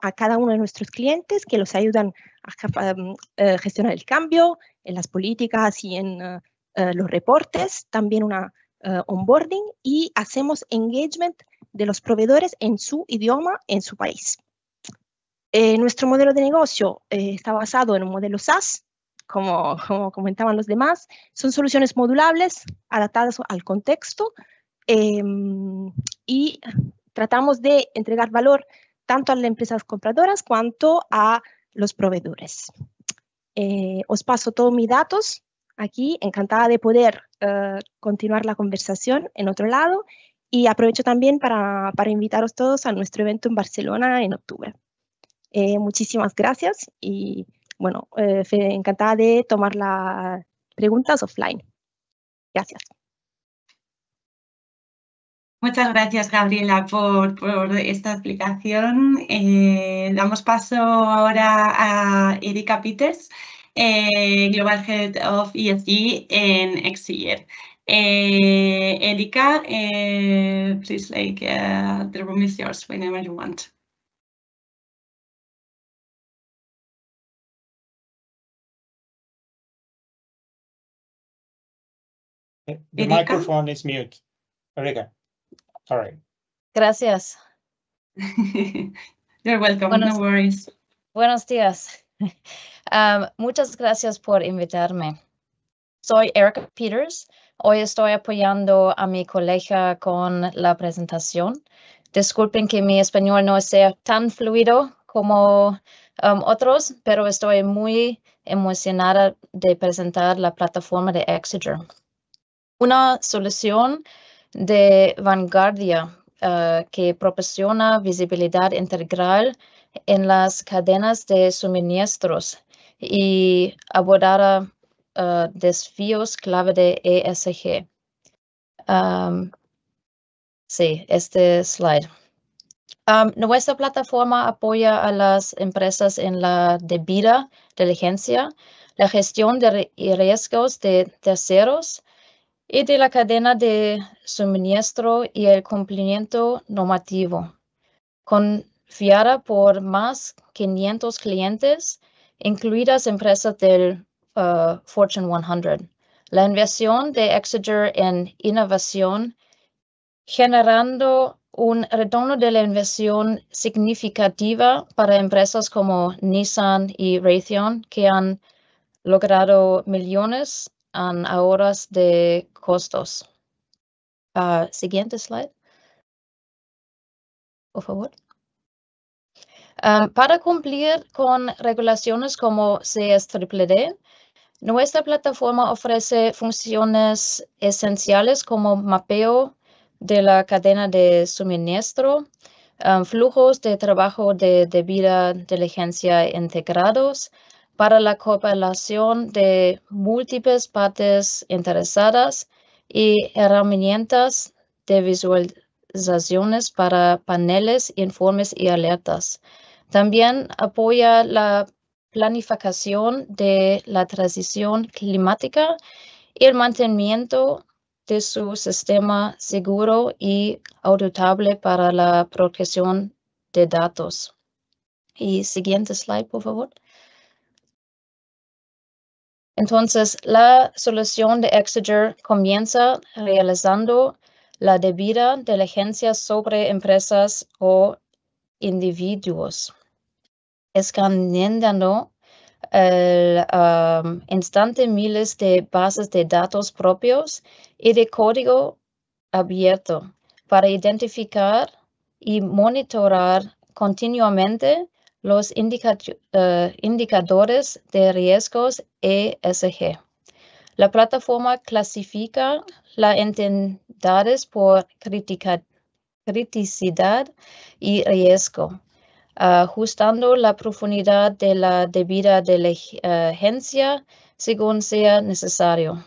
a cada uno de nuestros clientes que los ayudan a, mm, eh, gestionar el cambio en las políticas y en eh, eh, los reportes, también una onboarding y hacemos engagement de los proveedores en su idioma, en su país. nuestro modelo de negocio está basado en un modelo SaaS, como, comentaban los demás. Son soluciones modulables, adaptadas al contexto em, y tratamos de entregar valor tanto a las empresas compradoras cuanto a los proveedores. Eh, os paso todos mis datos aquí, encantada de poder eh, continuar la conversación en otro lado y aprovecho también para, invitaros todos a nuestro evento en Barcelona en octubre. Eh, muchísimas gracias y bueno, encantada de tomar las preguntas offline. Gracias. Muchas gracias, Gabriela, por, esta explicación. Eh, damos paso ahora a Erika Peters, eh, Global Head of ESG en Exier. Eh, Erika, please, like, uh, the room is yours whenever you want. The microphone is mute. Erika. Gracias. You're welcome, buenos, no worries. Buenos días. Um, muchas gracias por invitarme. Soy Erica Peters. Hoy estoy apoyando a mi colega con la presentación. Disculpen que mi español no sea tan fluido como um, otros, pero estoy muy emocionada de presentar la plataforma de Exeger. Una solución de vanguardia eh, que proporciona visibilidad integral en las cadenas de suministros y abordará eh, desvíos clave de ESG. Um, sí, este slide. Um, nuestra plataforma apoya a las empresas en la debida diligencia, la gestión de riesgos de terceros, y de la cadena de suministro y el cumplimiento normativo, confiada por más de 500 clientes, incluidas empresas del uh, Fortune 100. La inversión de Exeter en innovación generando un retorno de la inversión significativa para empresas como Nissan y Raytheon, que han logrado millones Um, a horas de costos. Ah, siguiente slide. Por favor. Um, para cumplir con regulaciones como D, nuestra plataforma ofrece funciones esenciales como mapeo de la cadena de suministro, um, flujos de trabajo de debida diligencia integrados, para la cooperación de múltiples partes interesadas y herramientas de visualizaciones para paneles, informes y alertas. También apoya la planificación de la transición climática y el mantenimiento de su sistema seguro y auditable para la protección de datos. Y siguiente slide, por favor. Entonces, la solución de Exeger comienza eh, realizando la debida diligencia sobre empresas o individuos, escaneando el um, instante miles de bases de datos propios y de código abierto para identificar y monitorar continuamente los eh, indicadores de riesgos ESG. La plataforma clasifica las entidades por criticidad y riesgo, ajustando la profundidad de la debida diligencia según sea necesario,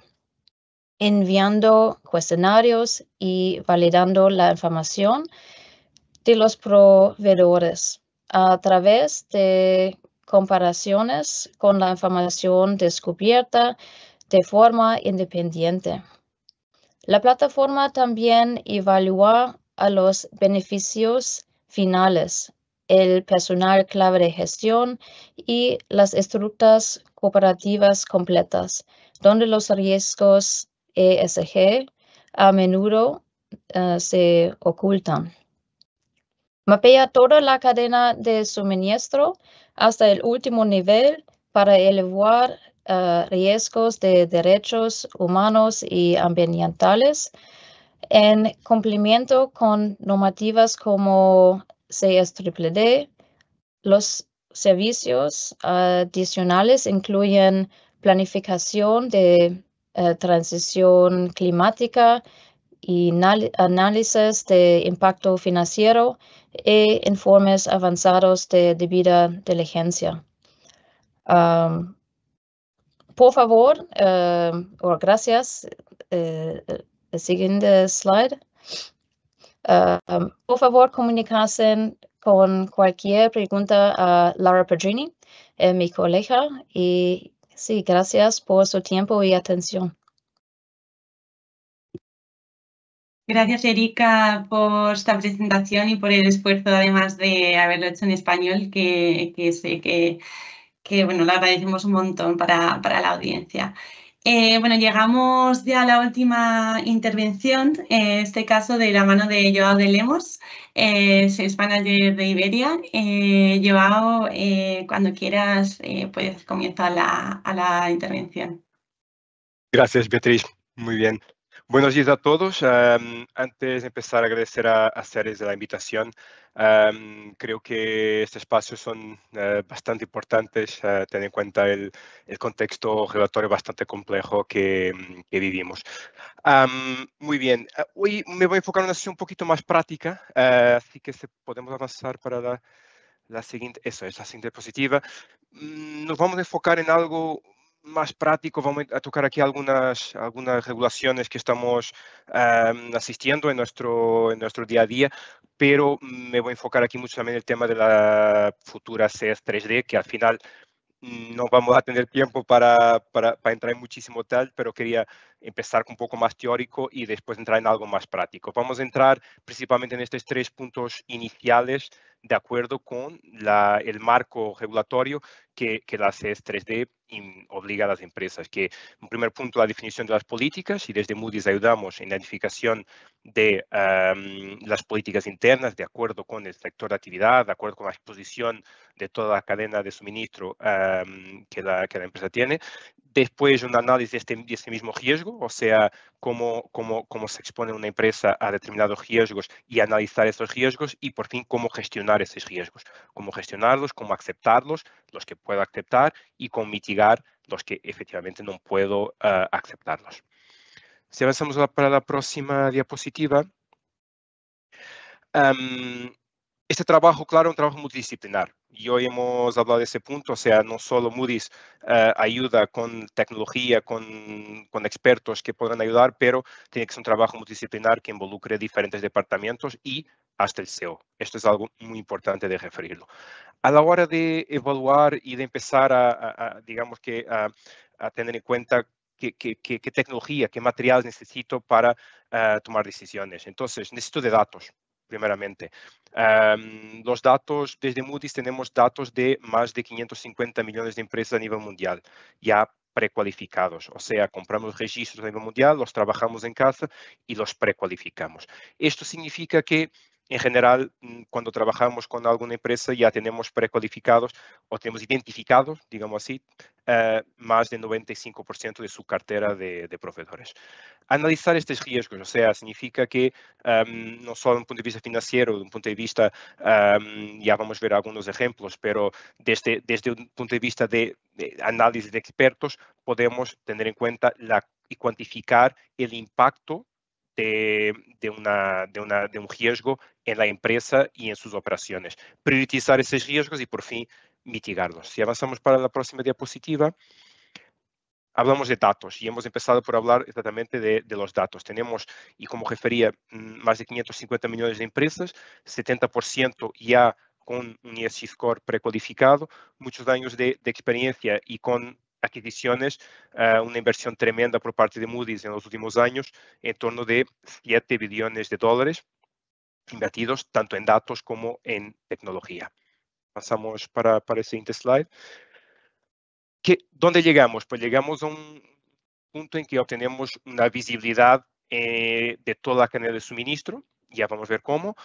enviando cuestionarios y validando la información de los proveedores a través de comparaciones con la información descubierta de forma independiente. La plataforma también evalúa a los beneficios finales, el personal clave de gestión y las estructuras cooperativas completas, donde los riesgos ESG a menudo eh, se ocultan. Mapea toda la cadena de suministro hasta el último nivel para elevar eh, riesgos de derechos humanos y ambientales en cumplimiento con normativas como CSDDD. Los servicios adicionales incluyen planificación de eh, transición climática y análisis de impacto financiero e informes avanzados de debida diligencia. Um, por favor, um, o gracias, eh, eh, el siguiente slide. Um, por favor, comunicarse con cualquier pregunta a Lara Pedrini, eh, mi colega, y sí, gracias por su tiempo y atención. Gracias, Erika, por esta presentación y por el esfuerzo, además de haberlo hecho en español, que, sé que, bueno, lo agradecemos un montón para, la audiencia. Eh, bueno, llegamos ya a la última intervención, en eh, este caso de la mano de Joao de Lemos, eh, de Iberia. Eh, Joao, cuando quieras, puedes comenzar a la intervención. Gracias, Beatriz. Muy bien. Buenos días a todos. antes de empezar, agradecer a, a Ceres la invitación. creo que estos espacios son eh, bastante importantes, eh, teniendo en cuenta el, contexto relatorio bastante complejo que, vivimos. muy bien, ah, hoy me voy a enfocar en una sesión un poquito más práctica, eh, así que se, podemos avanzar para la, la siguiente, eso es la siguiente diapositiva. Mm, nos vamos a enfocar en algo más práctico, vamos a tocar aquí algunas, algunas regulaciones que estamos em, asistiendo en nuestro, en nuestro día a día, pero me voy a enfocar aquí mucho también en el tema de la futura CES 3D, que al final mm, no vamos a tener tiempo para, para, para entrar en muchísimo tal, pero quería empezar con un poco más teórico y después entrar en algo más práctico. Vamos a entrar principalmente en estos tres puntos iniciales de acuerdo con el marco regulatorio que, que la CES 3D obliga a las empresas. Que en primer punto la definición de las políticas y desde Moody's ayudamos en la identificación de las políticas internas de acuerdo con el sector de actividad, de acuerdo con la exposición de toda la cadena de suministro que, la, que la empresa tiene después un análisis de ese este mismo riesgo, o sea, cómo, cómo, cómo, se expone una empresa a determinados riesgos y analizar esos riesgos y por fin cómo gestionar esos riesgos, cómo gestionarlos, cómo aceptarlos, los que puedo aceptar y cómo mitigar los que efectivamente no puedo eh, aceptarlos. Si avanzamos para la próxima diapositiva, em, este trabajo, claro, es un trabajo multidisciplinar. Y hoy hemos hablado de ese punto, o sea, no solo Moody's eh, ayuda con tecnología, con, con, expertos que podrán ayudar, pero tiene que ser un trabajo multidisciplinar que involucre diferentes departamentos y hasta el CEO. Esto es algo muy importante de referirlo. A la hora de evaluar y de empezar a, digamos que, a, tener en cuenta Qué, qué, tecnología, qué materiales necesito para eh, tomar decisiones. Entonces, necesito de datos primeramente. los datos, desde Moody's tenemos datos de más de 550 millones de empresas a nivel mundial, ya precualificados. O sea, compramos registros a nivel mundial, los trabajamos en casa y los precualificamos. Esto significa que en general, mm, cuando trabajamos con alguna empresa ya tenemos pre-cualificados o tenemos identificados, digamos así, eh, más del 95% de su cartera de, proveedores. Analizar estos riesgos, o sea, significa que em, no solo desde un punto de vista financiero, de un punto de vista, em, ya vamos a ver algunos ejemplos, pero desde, desde un punto de vista de, análisis de expertos, podemos tener en cuenta la, y cuantificar el impacto de, una, de, un riesgo en la empresa y en sus operaciones. Priorizar esos riesgos y por fin mitigarlos. Si avanzamos para la próxima diapositiva, hablamos de datos y hemos empezado por hablar exactamente de, los datos. Tenemos, y como refería, mm, más de 550 millones de empresas, 70% ya con un ESG score precodificado, muchos años de experiencia y con adquisiciones, eh, una inversión tremenda por parte de Moody's en los últimos años, en torno de 7 billones de dólares invertidos tanto en datos como en tecnología. Pasamos para, para el siguiente slide. ¿Dónde llegamos? Pues llegamos a un punto en que obtenemos una visibilidad eh, de toda la cadena de suministro, ya vamos a ver cómo,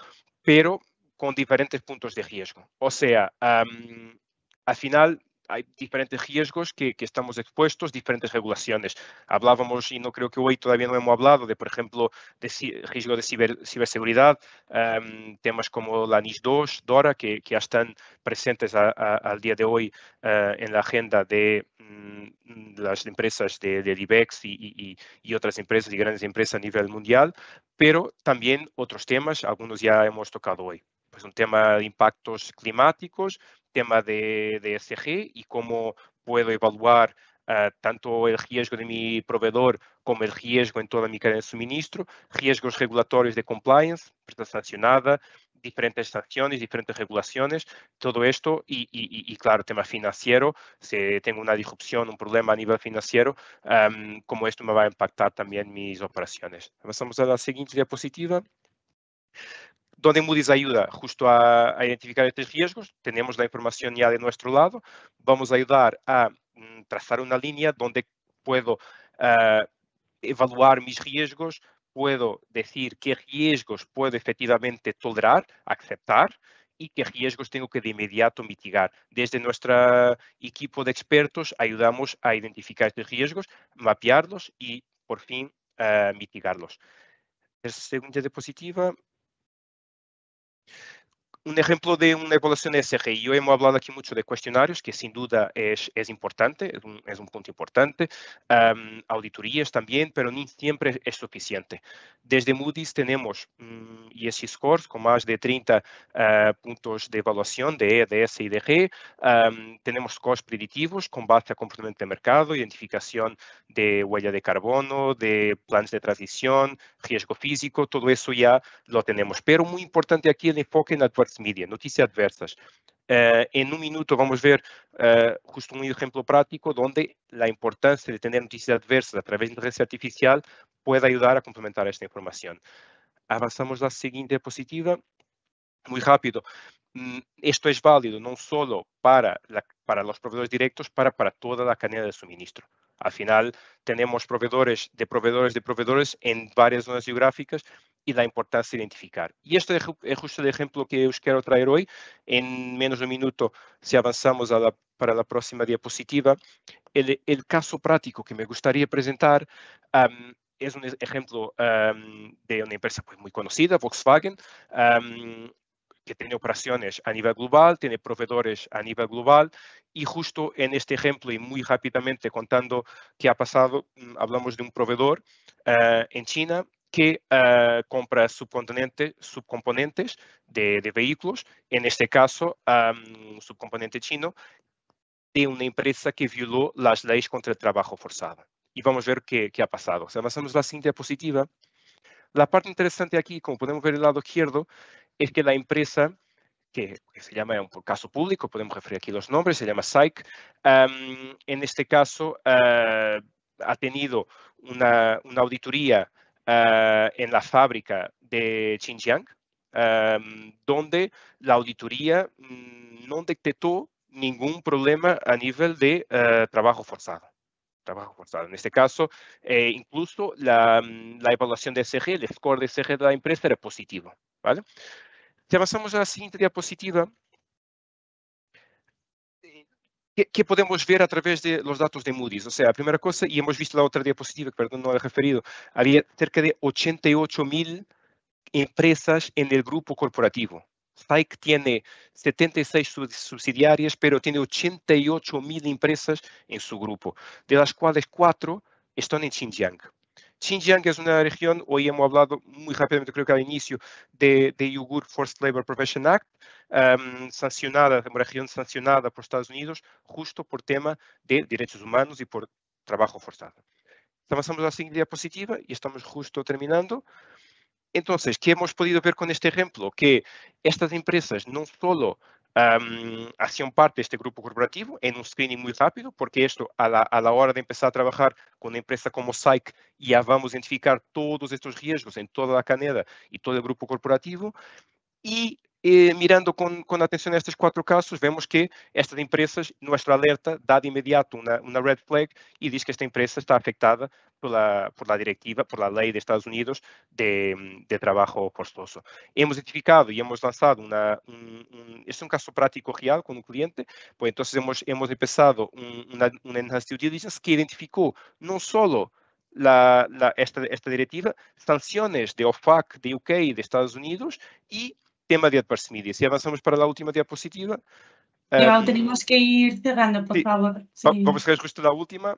pero con diferentes puntos de riesgo. O sea, al final hay diferentes riesgos que, estamos expuestos, diferentes regulaciones. Hablábamos, y no creo que hoy todavía no hemos hablado, de, por ejemplo, de riesgo de ciberseguridad, em, temas como la NIS2, DORA, que, ya están presentes al día de hoy eh, en la agenda de mm, las empresas de, IBEX y, y, otras empresas y grandes empresas a nivel mundial, pero también otros temas, algunos ya hemos tocado hoy. Pues un tema de impactos climáticos, tema de, de e y cómo puedo evaluar Uh, tanto el riesgo de mi proveedor como el riesgo en toda mi cadena de suministro, riesgos regulatorios de compliance, prestação sancionada, diferentes sanciones, diferentes regulaciones, todo esto y, y, y, claro, tema financiero, si tengo una disrupción, un problema a nivel financiero, um, como esto me va a impactar también mis operaciones. Pasamos a la siguiente diapositiva. donde Moody's ayuda justo a, identificar estos riesgos, tenemos la información ya de nuestro lado, vamos a ayudar a mm, trazar una línea donde puedo eh, evaluar mis riesgos, puedo decir qué riesgos puedo efectivamente tolerar, aceptar y qué riesgos tengo que de inmediato mitigar. Desde nuestro equipo de expertos ayudamos a identificar estos riesgos, mapearlos y por fin eh, mitigarlos. La segunda diapositiva un ejemplo de una evaluación de SRI. Yo hemos hablado aquí mucho de cuestionarios, que sin duda es, es importante, es un, punto importante. auditorías también, pero ni siempre es suficiente. Desde Moody's tenemos um, mm, ESG Scores con más de 30 ah, puntos de evaluación de E, de S y de G. tenemos scores predictivos con base a comportamiento de mercado, identificación de huella de carbono, de planes de transición, riesgo físico, todo eso ya lo tenemos. Pero muy importante aquí el enfoque en actuación Media, adversas. en eh, em un um minuto vamos ver justo eh, un um ejemplo práctico donde la importancia de tener noticias adversas a través de inteligencia artificial puede ayudar a complementar esta información. Avanzamos a la siguiente diapositiva. Muy rápido. Esto es válido no solo para, para los proveedores directos, para, para toda la cadena de suministro. Al final tenemos proveedores de proveedores de proveedores en varias zonas geográficas y la importancia de identificar. Y este es justo el ejemplo que os quiero traer hoy. En menos de un minuto, si avanzamos para la próxima diapositiva, el, caso práctico que me gustaría presentar es un ejemplo de una empresa pues, muy conocida, Volkswagen que tiene operaciones a nivel global, tiene proveedores a nivel global y justo en este ejemplo y muy rápidamente contando qué ha pasado, mm, hablamos de un proveedor eh, en China que eh, compra subcomponentes, subcomponentes de, vehículos, en este caso un subcomponente chino, de una empresa que violó las leyes contra el trabajo forzado. Y vamos a ver qué, ha pasado. O si sea, avanzamos a la siguiente diapositiva, la parte interesante aquí, como podemos ver el lado izquierdo, es que la empresa que, se llama un caso público, podemos referir aquí los nombres, se llama SAIC. en este caso, ah, ha tenido una, auditoría ah, en la fábrica de Xinjiang, donde la auditoría mm, no detectó ningún problema a nivel de ah, trabajo forzado trabajo forzado. En este caso, eh, incluso la, mm, la, evaluación de SG, el score de SG de la empresa era positivo. ¿vale? Avançamos à seguinte diapositiva, que, que podemos ver através dos dados de Moody's. Ou seja, a primeira coisa, e hemos visto na outra diapositiva, que perdão, não era referido, havia cerca de 88 mil empresas em el grupo corporativo. SAIC tiene 76 subsidiárias, pero tem 88 mil empresas em seu grupo, de las quais 4 estão em Xinjiang. Xinjiang es una región, hoy hemos hablado muy rápidamente, creo que al inicio, de, de Uyghur Forced Labor Protection Act, um, sancionada, una región sancionada por Estados Unidos, justo por tema de derechos humanos y por trabajo forzado. Avanzamos a la siguiente diapositiva y estamos justo terminando. Entonces, ¿qué hemos podido ver con este ejemplo? Que estas empresas no solo um, hacían parte de este grupo corporativo en un screening muy rápido, porque esto a la, a la hora de empezar a trabajar con una empresa como SAIC, ya vamos a identificar todos estos riesgos en toda la cadena y todo el grupo corporativo. Y e mirando com, com atenção nestes quatro casos, vemos que estas empresas, nosso alerta, dá de imediato uma, uma red flag e diz que esta empresa está afectada pela, por directiva, por la ley de Estados Unidos de, de trabajo Hemos identificado e hemos lanzado una, é um caso prático real com um cliente, Pois, então, hemos, hemos empezado un, enhanced due diligence que identificou não só la, la, esta, esta directiva, sanciones de OFAC, de UK, de Estados Unidos y tema de adverse media. avançamos para a última diapositiva. Pero eh, uh, que ir cerrando, por favor. Sí. Vamos a ver justo da última.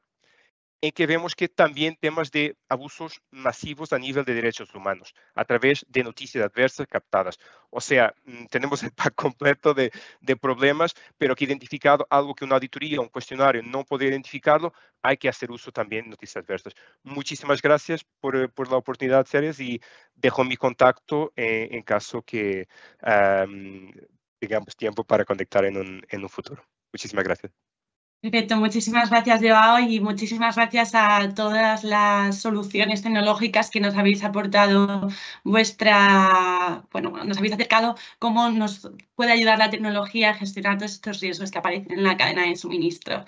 en que vemos que también temas de abusos masivos a nivel de derechos humanos, a través de noticias adversas captadas. O sea, mm, tenemos el pack completo de, de problemas, pero que identificado algo que una auditoría, un cuestionario no puede identificarlo, hay que hacer uso también de noticias adversas. Muchísimas gracias por, eh, por la oportunidad, Ceres, y dejo mi contacto en, eh, en caso que tengamos tiempo para conectar en un, en un futuro. Muchísimas gracias. Perfecto, muchísimas gracias Joao y muchísimas gracias a todas las soluciones tecnológicas que nos habéis aportado vuestra, bueno, nos habéis acercado cómo nos puede ayudar la tecnología a gestionar todos estos riesgos que aparecen en la cadena de suministro.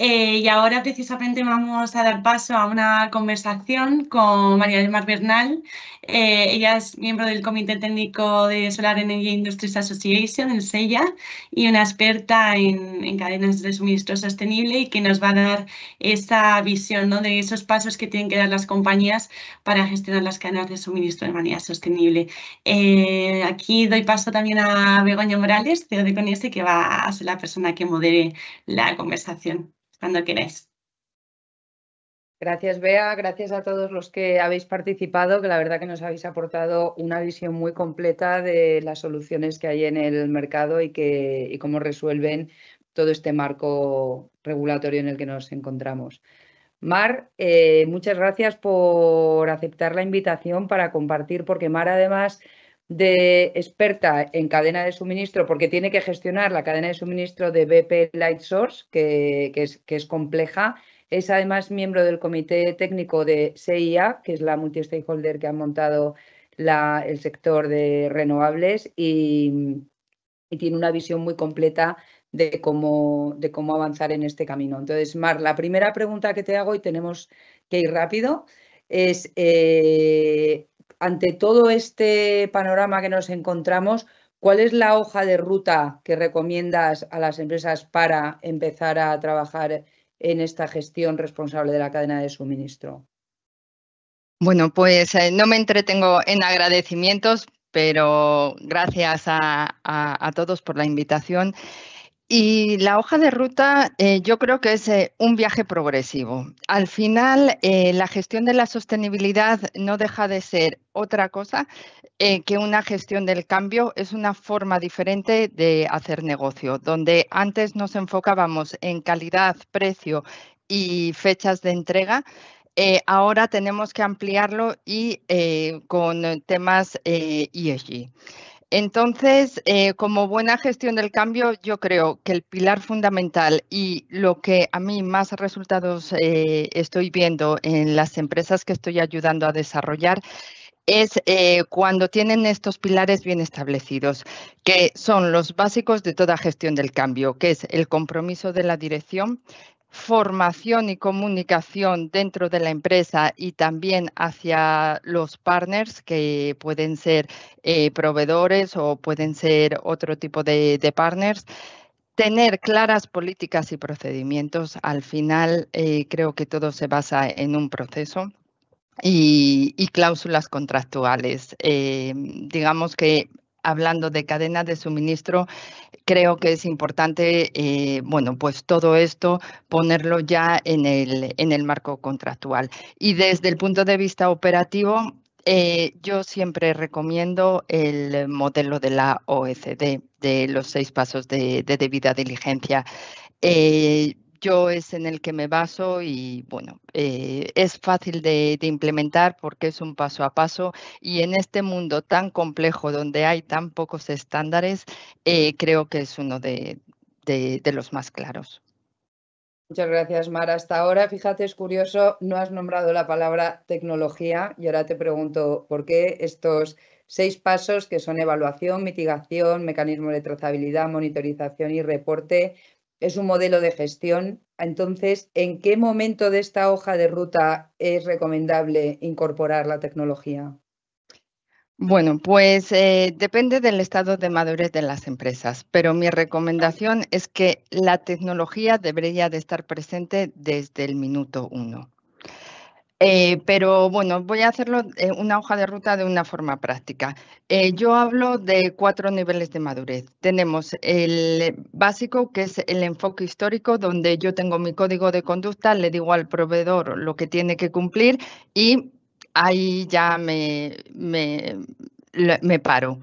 Eh, y ahora precisamente vamos a dar paso a una conversación con María del Mar Bernal. Eh, ella es miembro del Comité Técnico de Solar Energy Industries Association, en SEIA, y una experta en, cadenas de suministro sostenible y que nos va a dar esa visión de esos pasos que tienen que dar las compañías para gestionar las cadenas de suministro de manera sostenible. Eh, aquí doy paso también a Begoña Morales, CEO de Coniese, que va a ser la persona que modere la conversación cuando queráis. Gracias, Bea. Gracias a todos los que habéis participado, que la verdad que nos habéis aportado una visión muy completa de las soluciones que hay en el mercado y, que, y cómo resuelven todo este marco regulatorio en el que nos encontramos. Mar, eh, muchas gracias por aceptar la invitación para compartir, porque Mar además de experta en cadena de suministro porque tiene que gestionar la cadena de suministro de BP Light Source, que, es, que es compleja. Es además miembro del comité técnico de CIA, que es la multi-stakeholder que ha montado la, el sector de renovables y, tiene una visión muy completa de cómo, de cómo avanzar en este camino. Entonces, Mar, la primera pregunta que te hago y tenemos que ir rápido es eh, ante todo este panorama que nos encontramos, ¿cuál es la hoja de ruta que recomiendas a las empresas para empezar a trabajar en esta gestión responsable de la cadena de suministro? Bueno, pues eh, no me entretengo en agradecimientos, pero gracias a todos por la invitación. Y la hoja de ruta eh, yo creo que es eh, un viaje progresivo. Al final, eh, la gestión de la sostenibilidad no deja de ser otra cosa que una gestión del cambio. Es una forma diferente de hacer negocio, donde antes nos enfocábamos en calidad, precio y fechas de entrega. ahora tenemos que ampliarlo y con temas ESG. E entonces, eh, como buena gestión del cambio, yo creo que el pilar fundamental y lo que a mí más resultados eh, estoy viendo en las empresas que estoy ayudando a desarrollar es eh, cuando tienen estos pilares bien establecidos, que son los básicos de toda gestión del cambio, que es el compromiso de la dirección, formación y comunicación dentro de la empresa y también hacia los partners que pueden ser eh, proveedores o pueden ser otro tipo de, partners. Tener claras políticas y procedimientos. Al final eh, creo que todo se basa en un proceso. Y, cláusulas contractuales. Eh, digamos que hablando de cadena de suministro, creo que es importante, eh, bueno, pues todo esto ponerlo ya en el, en el marco contractual. Y desde el punto de vista operativo, eh, yo siempre recomiendo el modelo de la OECD, de los seis pasos de, debida diligencia. Eh, yo es en el que me baso y bueno, eh, es fácil de, implementar porque es un paso a paso y en este mundo tan complejo donde hay tan pocos estándares, eh, creo que es uno de, de los más claros. Muchas gracias, Mara. Hasta ahora, fíjate, es curioso, no has nombrado la palabra tecnología y ahora te pregunto por qué estos seis pasos que son evaluación, mitigación, mecanismo de trazabilidad, monitorización y reporte es un modelo de gestión. Entonces, ¿en qué momento de esta hoja de ruta es recomendable incorporar la tecnología? Bueno, pues eh, depende del estado de madurez de las empresas, pero mi recomendación es que la tecnología debería de estar presente desde el minuto uno. Eh, pero bueno, voy a hacerlo en eh, una hoja de ruta de una forma práctica. Eh, yo hablo de cuatro niveles de madurez. Tenemos el básico, que es el enfoque histórico, donde yo tengo mi código de conducta, le digo al proveedor lo que tiene que cumplir y ahí ya me, me, me paro.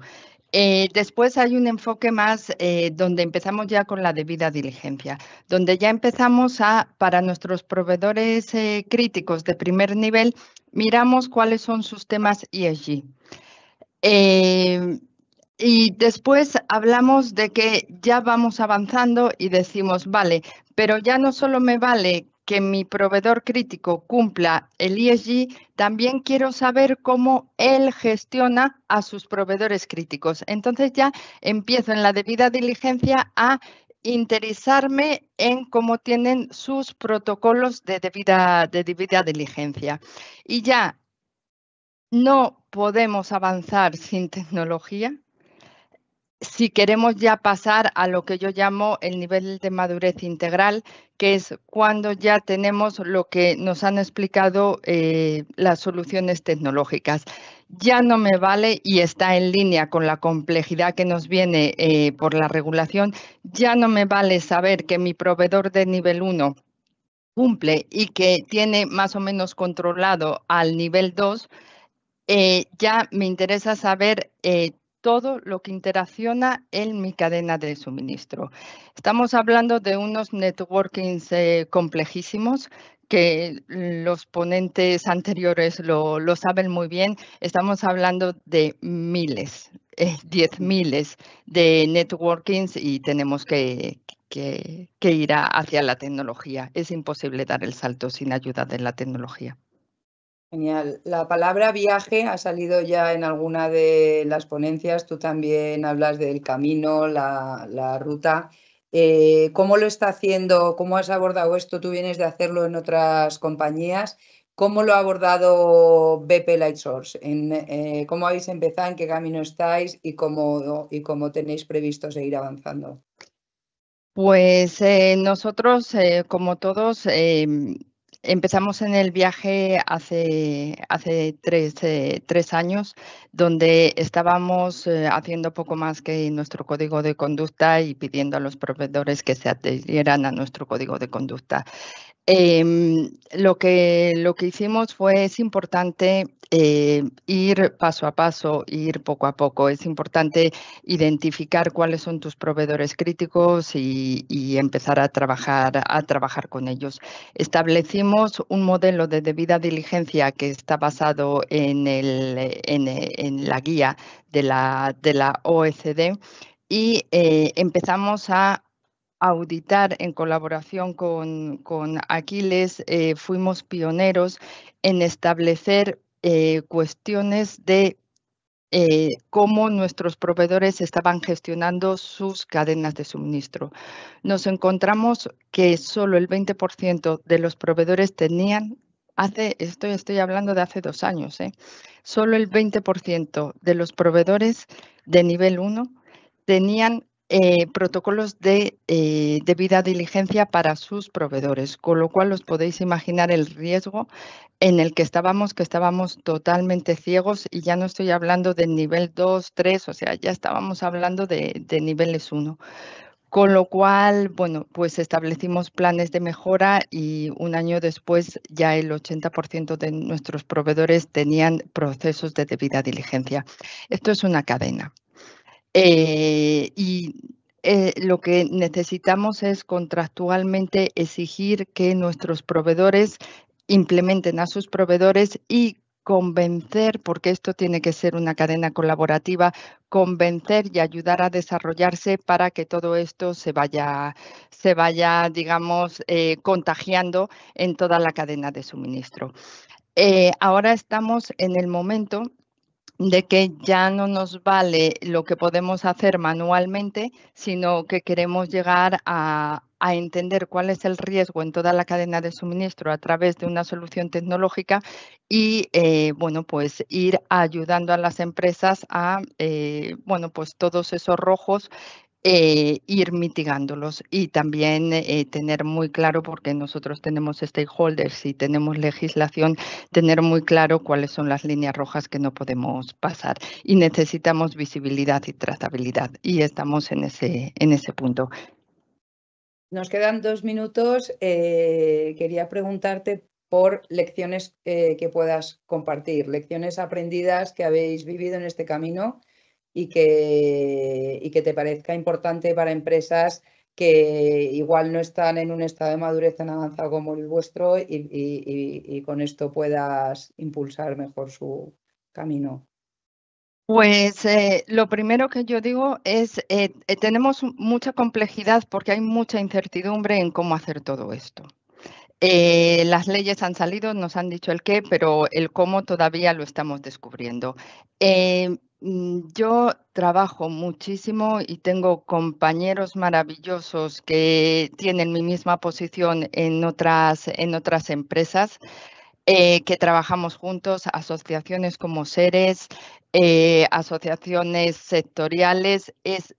Eh, después hay un enfoque más eh, donde empezamos ya con la debida diligencia, donde ya empezamos a, para nuestros proveedores eh, críticos de primer nivel, miramos cuáles son sus temas ESG. y después hablamos de que ya vamos avanzando y decimos, vale, pero ya no solo me vale que mi proveedor crítico cumpla el ESG, también quiero saber cómo él gestiona a sus proveedores críticos. Entonces ya empiezo en la debida diligencia a interesarme en cómo tienen sus protocolos de debida, de debida diligencia. Y ya no podemos avanzar sin tecnología, si queremos ya pasar a lo que yo llamo el nivel de madurez integral, que es cuando ya tenemos lo que nos han explicado eh, las soluciones tecnológicas. Ya no me vale y está en línea con la complejidad que nos viene eh, por la regulación, ya no me vale saber que mi proveedor de nivel 1 cumple y que tiene más o menos controlado al nivel 2. Eh, ya me interesa saber todo lo que interacciona en mi cadena de suministro. Estamos hablando de unos networkings eh, complejísimos que los ponentes anteriores lo, saben muy bien, estamos hablando de miles, eh, diez miles de networkings y tenemos que, ir hacia la tecnología. Es imposible dar el salto sin ayuda de la tecnología. La palabra viaje ha salido ya en alguna de las ponencias. Tú también hablas del camino, la, ruta. Eh, ¿Cómo lo está haciendo? ¿Cómo has abordado esto? Tú vienes de hacerlo en otras compañías. ¿Cómo lo ha abordado BP Lightsource? En, eh, ¿Cómo habéis empezado? ¿En qué camino estáis? ¿Y cómo, y cómo tenéis previsto seguir avanzando? Pues eh, nosotros, como todos, empezamos en el viaje hace, hace tres, eh, años, donde estábamos eh, haciendo poco más que nuestro código de conducta y pidiendo a los proveedores que se adhieran a nuestro código de conducta. Em, lo, que, lo que hicimos fue, es importante eh, ir paso a paso, ir poco a poco. Es importante identificar cuáles son tus proveedores críticos y, empezar a trabajar, a trabajar con ellos. Establecimos un modelo de debida diligencia que está basado en, el, en, la guía de la, de la OECD y eh, empezamos a auditar en colaboración con, Aquiles, eh, fuimos pioneros en establecer eh, cuestiones de eh, cómo nuestros proveedores estaban gestionando sus cadenas de suministro. Nos encontramos que solo el 20% de los proveedores tenían hace, estoy, estoy hablando de hace dos años, solo el 20% de los proveedores de nivel 1 tenían eh, protocolos de eh, debida diligencia para sus proveedores, con lo cual os podéis imaginar el riesgo en el que estábamos, que estábamos totalmente ciegos y ya no estoy hablando de nivel 2, 3, o sea, ya estábamos hablando de, de niveles 1. Con lo cual, bueno, pues establecimos planes de mejora y un año después ya el 80% de nuestros proveedores tenían procesos de debida diligencia. Esto es una cadena. Eh, y eh, lo que necesitamos es contractualmente exigir que nuestros proveedores implementen a sus proveedores y convencer, porque esto tiene que ser una cadena colaborativa, convencer y ayudar a desarrollarse para que todo esto se vaya, se vaya digamos, eh, contagiando en toda la cadena de suministro. ahora estamos en el momento de que ya no nos vale lo que podemos hacer manualmente, sino que queremos llegar a, entender cuál es el riesgo en toda la cadena de suministro a través de una solución tecnológica y, eh, bueno, pues ir ayudando a las empresas a, eh, bueno, pues todos esos rojos eh, ir mitigándolos y también eh, tener muy claro, porque nosotros tenemos stakeholders y tenemos legislación, tener muy claro cuáles son las líneas rojas que no podemos pasar. Y necesitamos visibilidad y trazabilidad y estamos en ese, en ese punto. Nos quedan dos minutos. Eh, quería preguntarte por lecciones que puedas compartir, lecciones aprendidas que habéis vivido en este camino y que, que te parezca importante para empresas que igual no están en un estado de madurez tan avanzado como el vuestro y, con esto puedas impulsar mejor su camino. Pues eh, lo primero que yo digo es, eh, eh, tenemos mucha complejidad porque hay mucha incertidumbre en cómo hacer todo esto. Eh, las leyes han salido, nos han dicho el qué, pero el cómo todavía lo estamos descubriendo. Mm, yo trabajo muchísimo y tengo compañeros maravillosos que tienen mi misma posición en otras, en otras empresas, eh, que trabajamos juntos, asociaciones como Seres, eh, asociaciones sectoriales. Es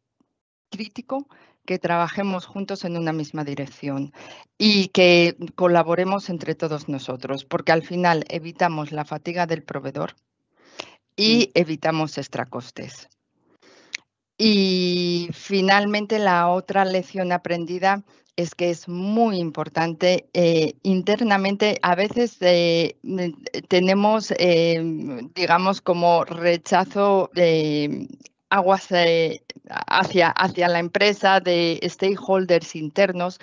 crítico que trabajemos juntos en una misma dirección y que colaboremos entre todos nosotros, porque al final evitamos la fatiga del proveedor y evitamos extracostes. Y finalmente la otra lección aprendida es que es muy importante eh, internamente. A veces eh, tenemos, eh, digamos, como rechazo de aguas hacia, hacia la empresa de stakeholders internos.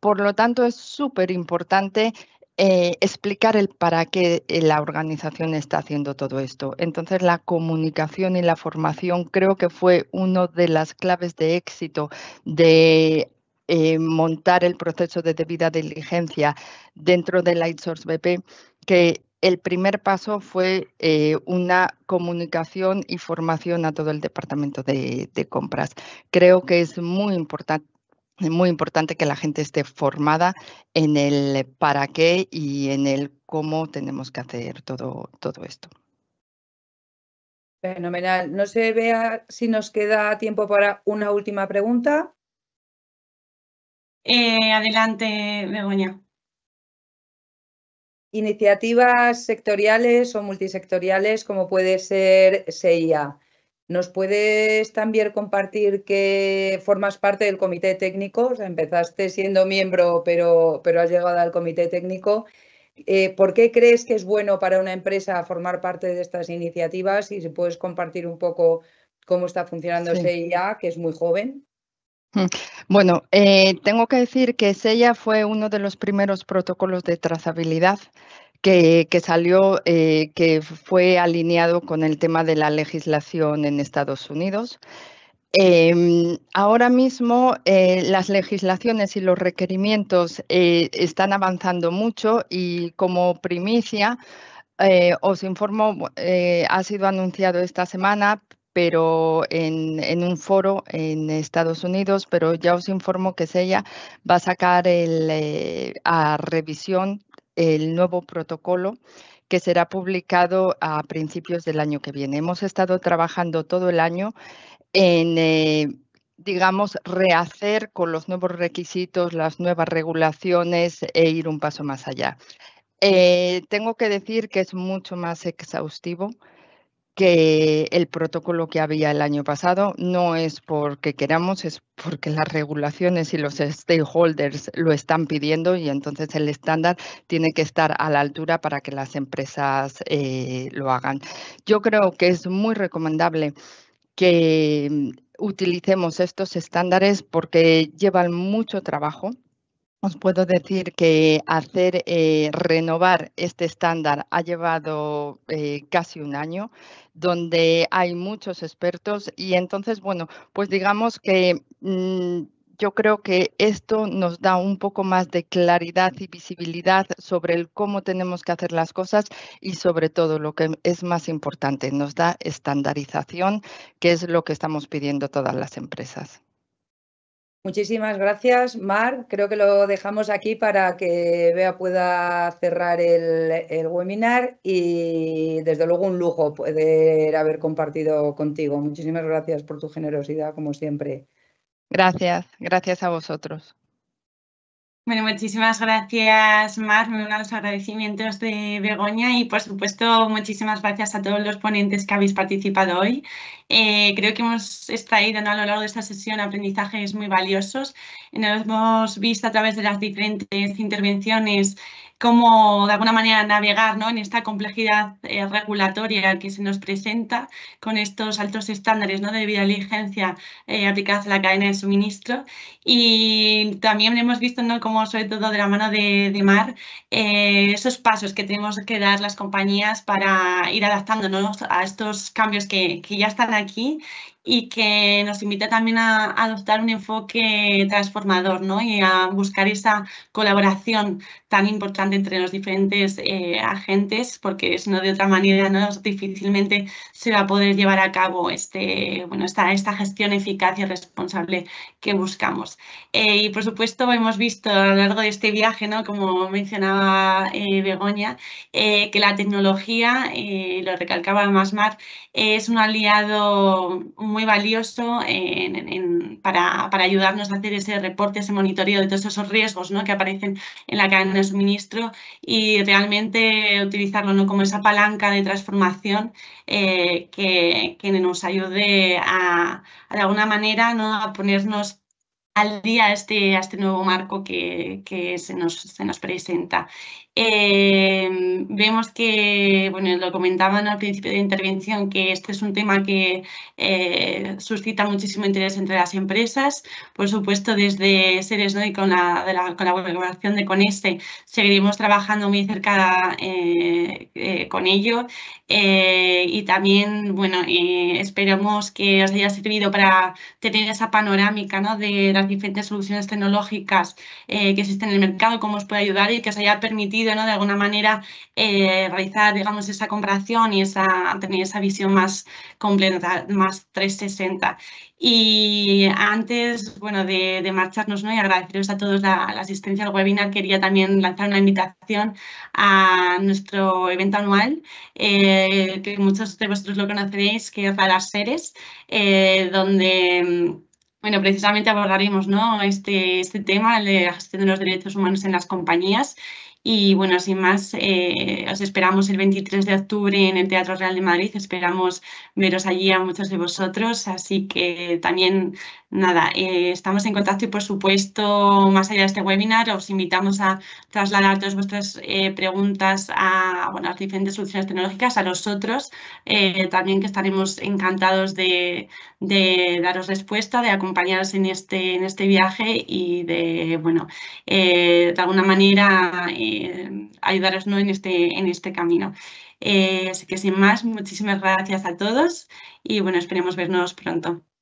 Por lo tanto, es súper importante eh, explicar el para qué eh, la organización está haciendo todo esto. Entonces, la comunicación y la formación creo que fue una de las claves de éxito de eh, montar el proceso de debida diligencia dentro de Lightsource BP, que el primer paso fue una comunicación y formación a todo el departamento de compras. Creo que es muy importante es muy importante que la gente esté formada en el para qué y en el cómo tenemos que hacer todo, todo esto. Fenomenal. No sé, vea si nos queda tiempo para una última pregunta. Eh, adelante, Begoña. Iniciativas sectoriales o multisectoriales como puede ser SEIA. ¿Nos puedes también compartir que formas parte del comité técnico? empezaste siendo miembro, pero, pero has llegado al comité técnico. Eh, ¿Por qué crees que es bueno para una empresa formar parte de estas iniciativas? Y si puedes compartir un poco cómo está funcionando SEIA, que es muy joven. Mm. Bueno, eh, tengo que decir que SEIA fue uno de los primeros protocolos de trazabilidad que, salió, eh, que fue alineado con el tema de la legislación en Estados Unidos. Em, ahora mismo eh, las legislaciones y los requerimientos eh, están avanzando mucho y como primicia os informo, ha sido anunciado esta semana, pero en, un foro en Estados Unidos, pero ya os informo que Sella va a sacar a revisión el nuevo protocolo que será publicado a principios del año que viene. Hemos estado trabajando todo el año en, eh, digamos, rehacer con los nuevos requisitos, las nuevas regulaciones e ir un paso más allá. Eh, tengo que decir que es mucho más exhaustivo que el protocolo que había el año pasado no es porque queramos, es porque las regulaciones y los stakeholders lo están pidiendo y entonces el estándar tiene que estar a la altura para que las empresas eh, lo hagan. Yo creo que es muy recomendable que mm, utilicemos estos estándares porque llevan mucho trabajo, os puedo decir que hacer eh, renovar este estándar ha llevado eh, casi un año, donde hay muchos expertos y entonces, bueno, pues digamos que mm, yo creo que esto nos da un poco más de claridad y visibilidad sobre el cómo tenemos que hacer las cosas y sobre todo lo que es más importante, nos da estandarización, que es lo que estamos pidiendo todas las empresas. Muchísimas gracias, Mar. Creo que lo dejamos aquí para que Bea pueda cerrar el, el, webinar y desde luego un lujo poder haber compartido contigo. Muchísimas gracias por tu generosidad, como siempre. Gracias, gracias a vosotros. Bueno, muchísimas gracias, Mar. Me uno a los agradecimientos de Begoña y, por supuesto, muchísimas gracias a todos los ponentes que habéis participado hoy. Eh, creo que hemos extraído a lo largo de esta sesión aprendizajes muy valiosos. Nos hemos visto a través de las diferentes intervenciones cómo de alguna manera navegar ¿no? en esta complejidad eh, regulatoria que se nos presenta con estos altos estándares ¿no? de diligencia eh, aplicados a la cadena de suministro. Y también hemos visto ¿no? cómo, sobre todo de la mano de, Mar, eh, esos pasos que tenemos que dar las compañías para ir adaptándonos a estos cambios que, que ya están aquí y que nos invita también a adoptar un enfoque transformador ¿no? y a buscar esa colaboración tan importante entre los diferentes eh, agentes, porque si no, de otra manera ¿no? difícilmente se va a poder llevar a cabo este, bueno, esta, esta gestión eficaz y responsable que buscamos. Eh, y por supuesto hemos visto a lo largo de este viaje, ¿no? como mencionaba eh, Begoña, que la tecnología, lo recalcaba Masmar, es un aliado muy valioso para, ayudarnos a hacer ese reporte, ese monitoreo de todos esos riesgos que aparecen en la cadena de suministro y realmente utilizarlo como esa palanca de transformación eh, que, nos ayude a, de alguna manera a ponernos al día a este, este nuevo marco que, se, nos, presenta. Em, vemos que, bueno, lo comentaban al principio de intervención, que este es un tema que eh, suscita muchísimo interés entre las empresas. Por supuesto, desde Seres ¿no? y con la, colaboración de Coneste seguiremos trabajando muy cerca eh, eh, con ello. y también, bueno, esperamos que os haya servido para tener esa panorámica ¿no? de las diferentes soluciones tecnológicas que existen en el mercado, cómo os puede ayudar y que os haya permitido de alguna manera, eh, realizar, digamos, esa comparación y esa, tener esa visión más completa, más 360. Y antes, bueno, de, marcharnos, ¿no? Y agradeceros a todos la, asistencia al webinar, quería también lanzar una invitación a nuestro evento anual, eh, que muchos de vosotros lo conoceréis, que es Radar Seres, eh, donde bueno, precisamente abordaremos ¿no? este, este tema, la gestión de los derechos humanos en las compañías y bueno, sin más, eh, os esperamos el 23 de octubre en el Teatro Real de Madrid. Esperamos veros allí a muchos de vosotros. Así que también, nada, eh, estamos en contacto y por supuesto, más allá de este webinar, os invitamos a trasladar todas vuestras eh, preguntas a, bueno, a las diferentes soluciones tecnológicas, a nosotros otros también que estaremos encantados de, de daros respuesta, de acompañaros en este, en este viaje y de, bueno, eh, de alguna manera eh, ayudaros ¿no? en, este, en este camino. Eh, así que sin más, muchísimas gracias a todos y bueno, esperemos vernos pronto.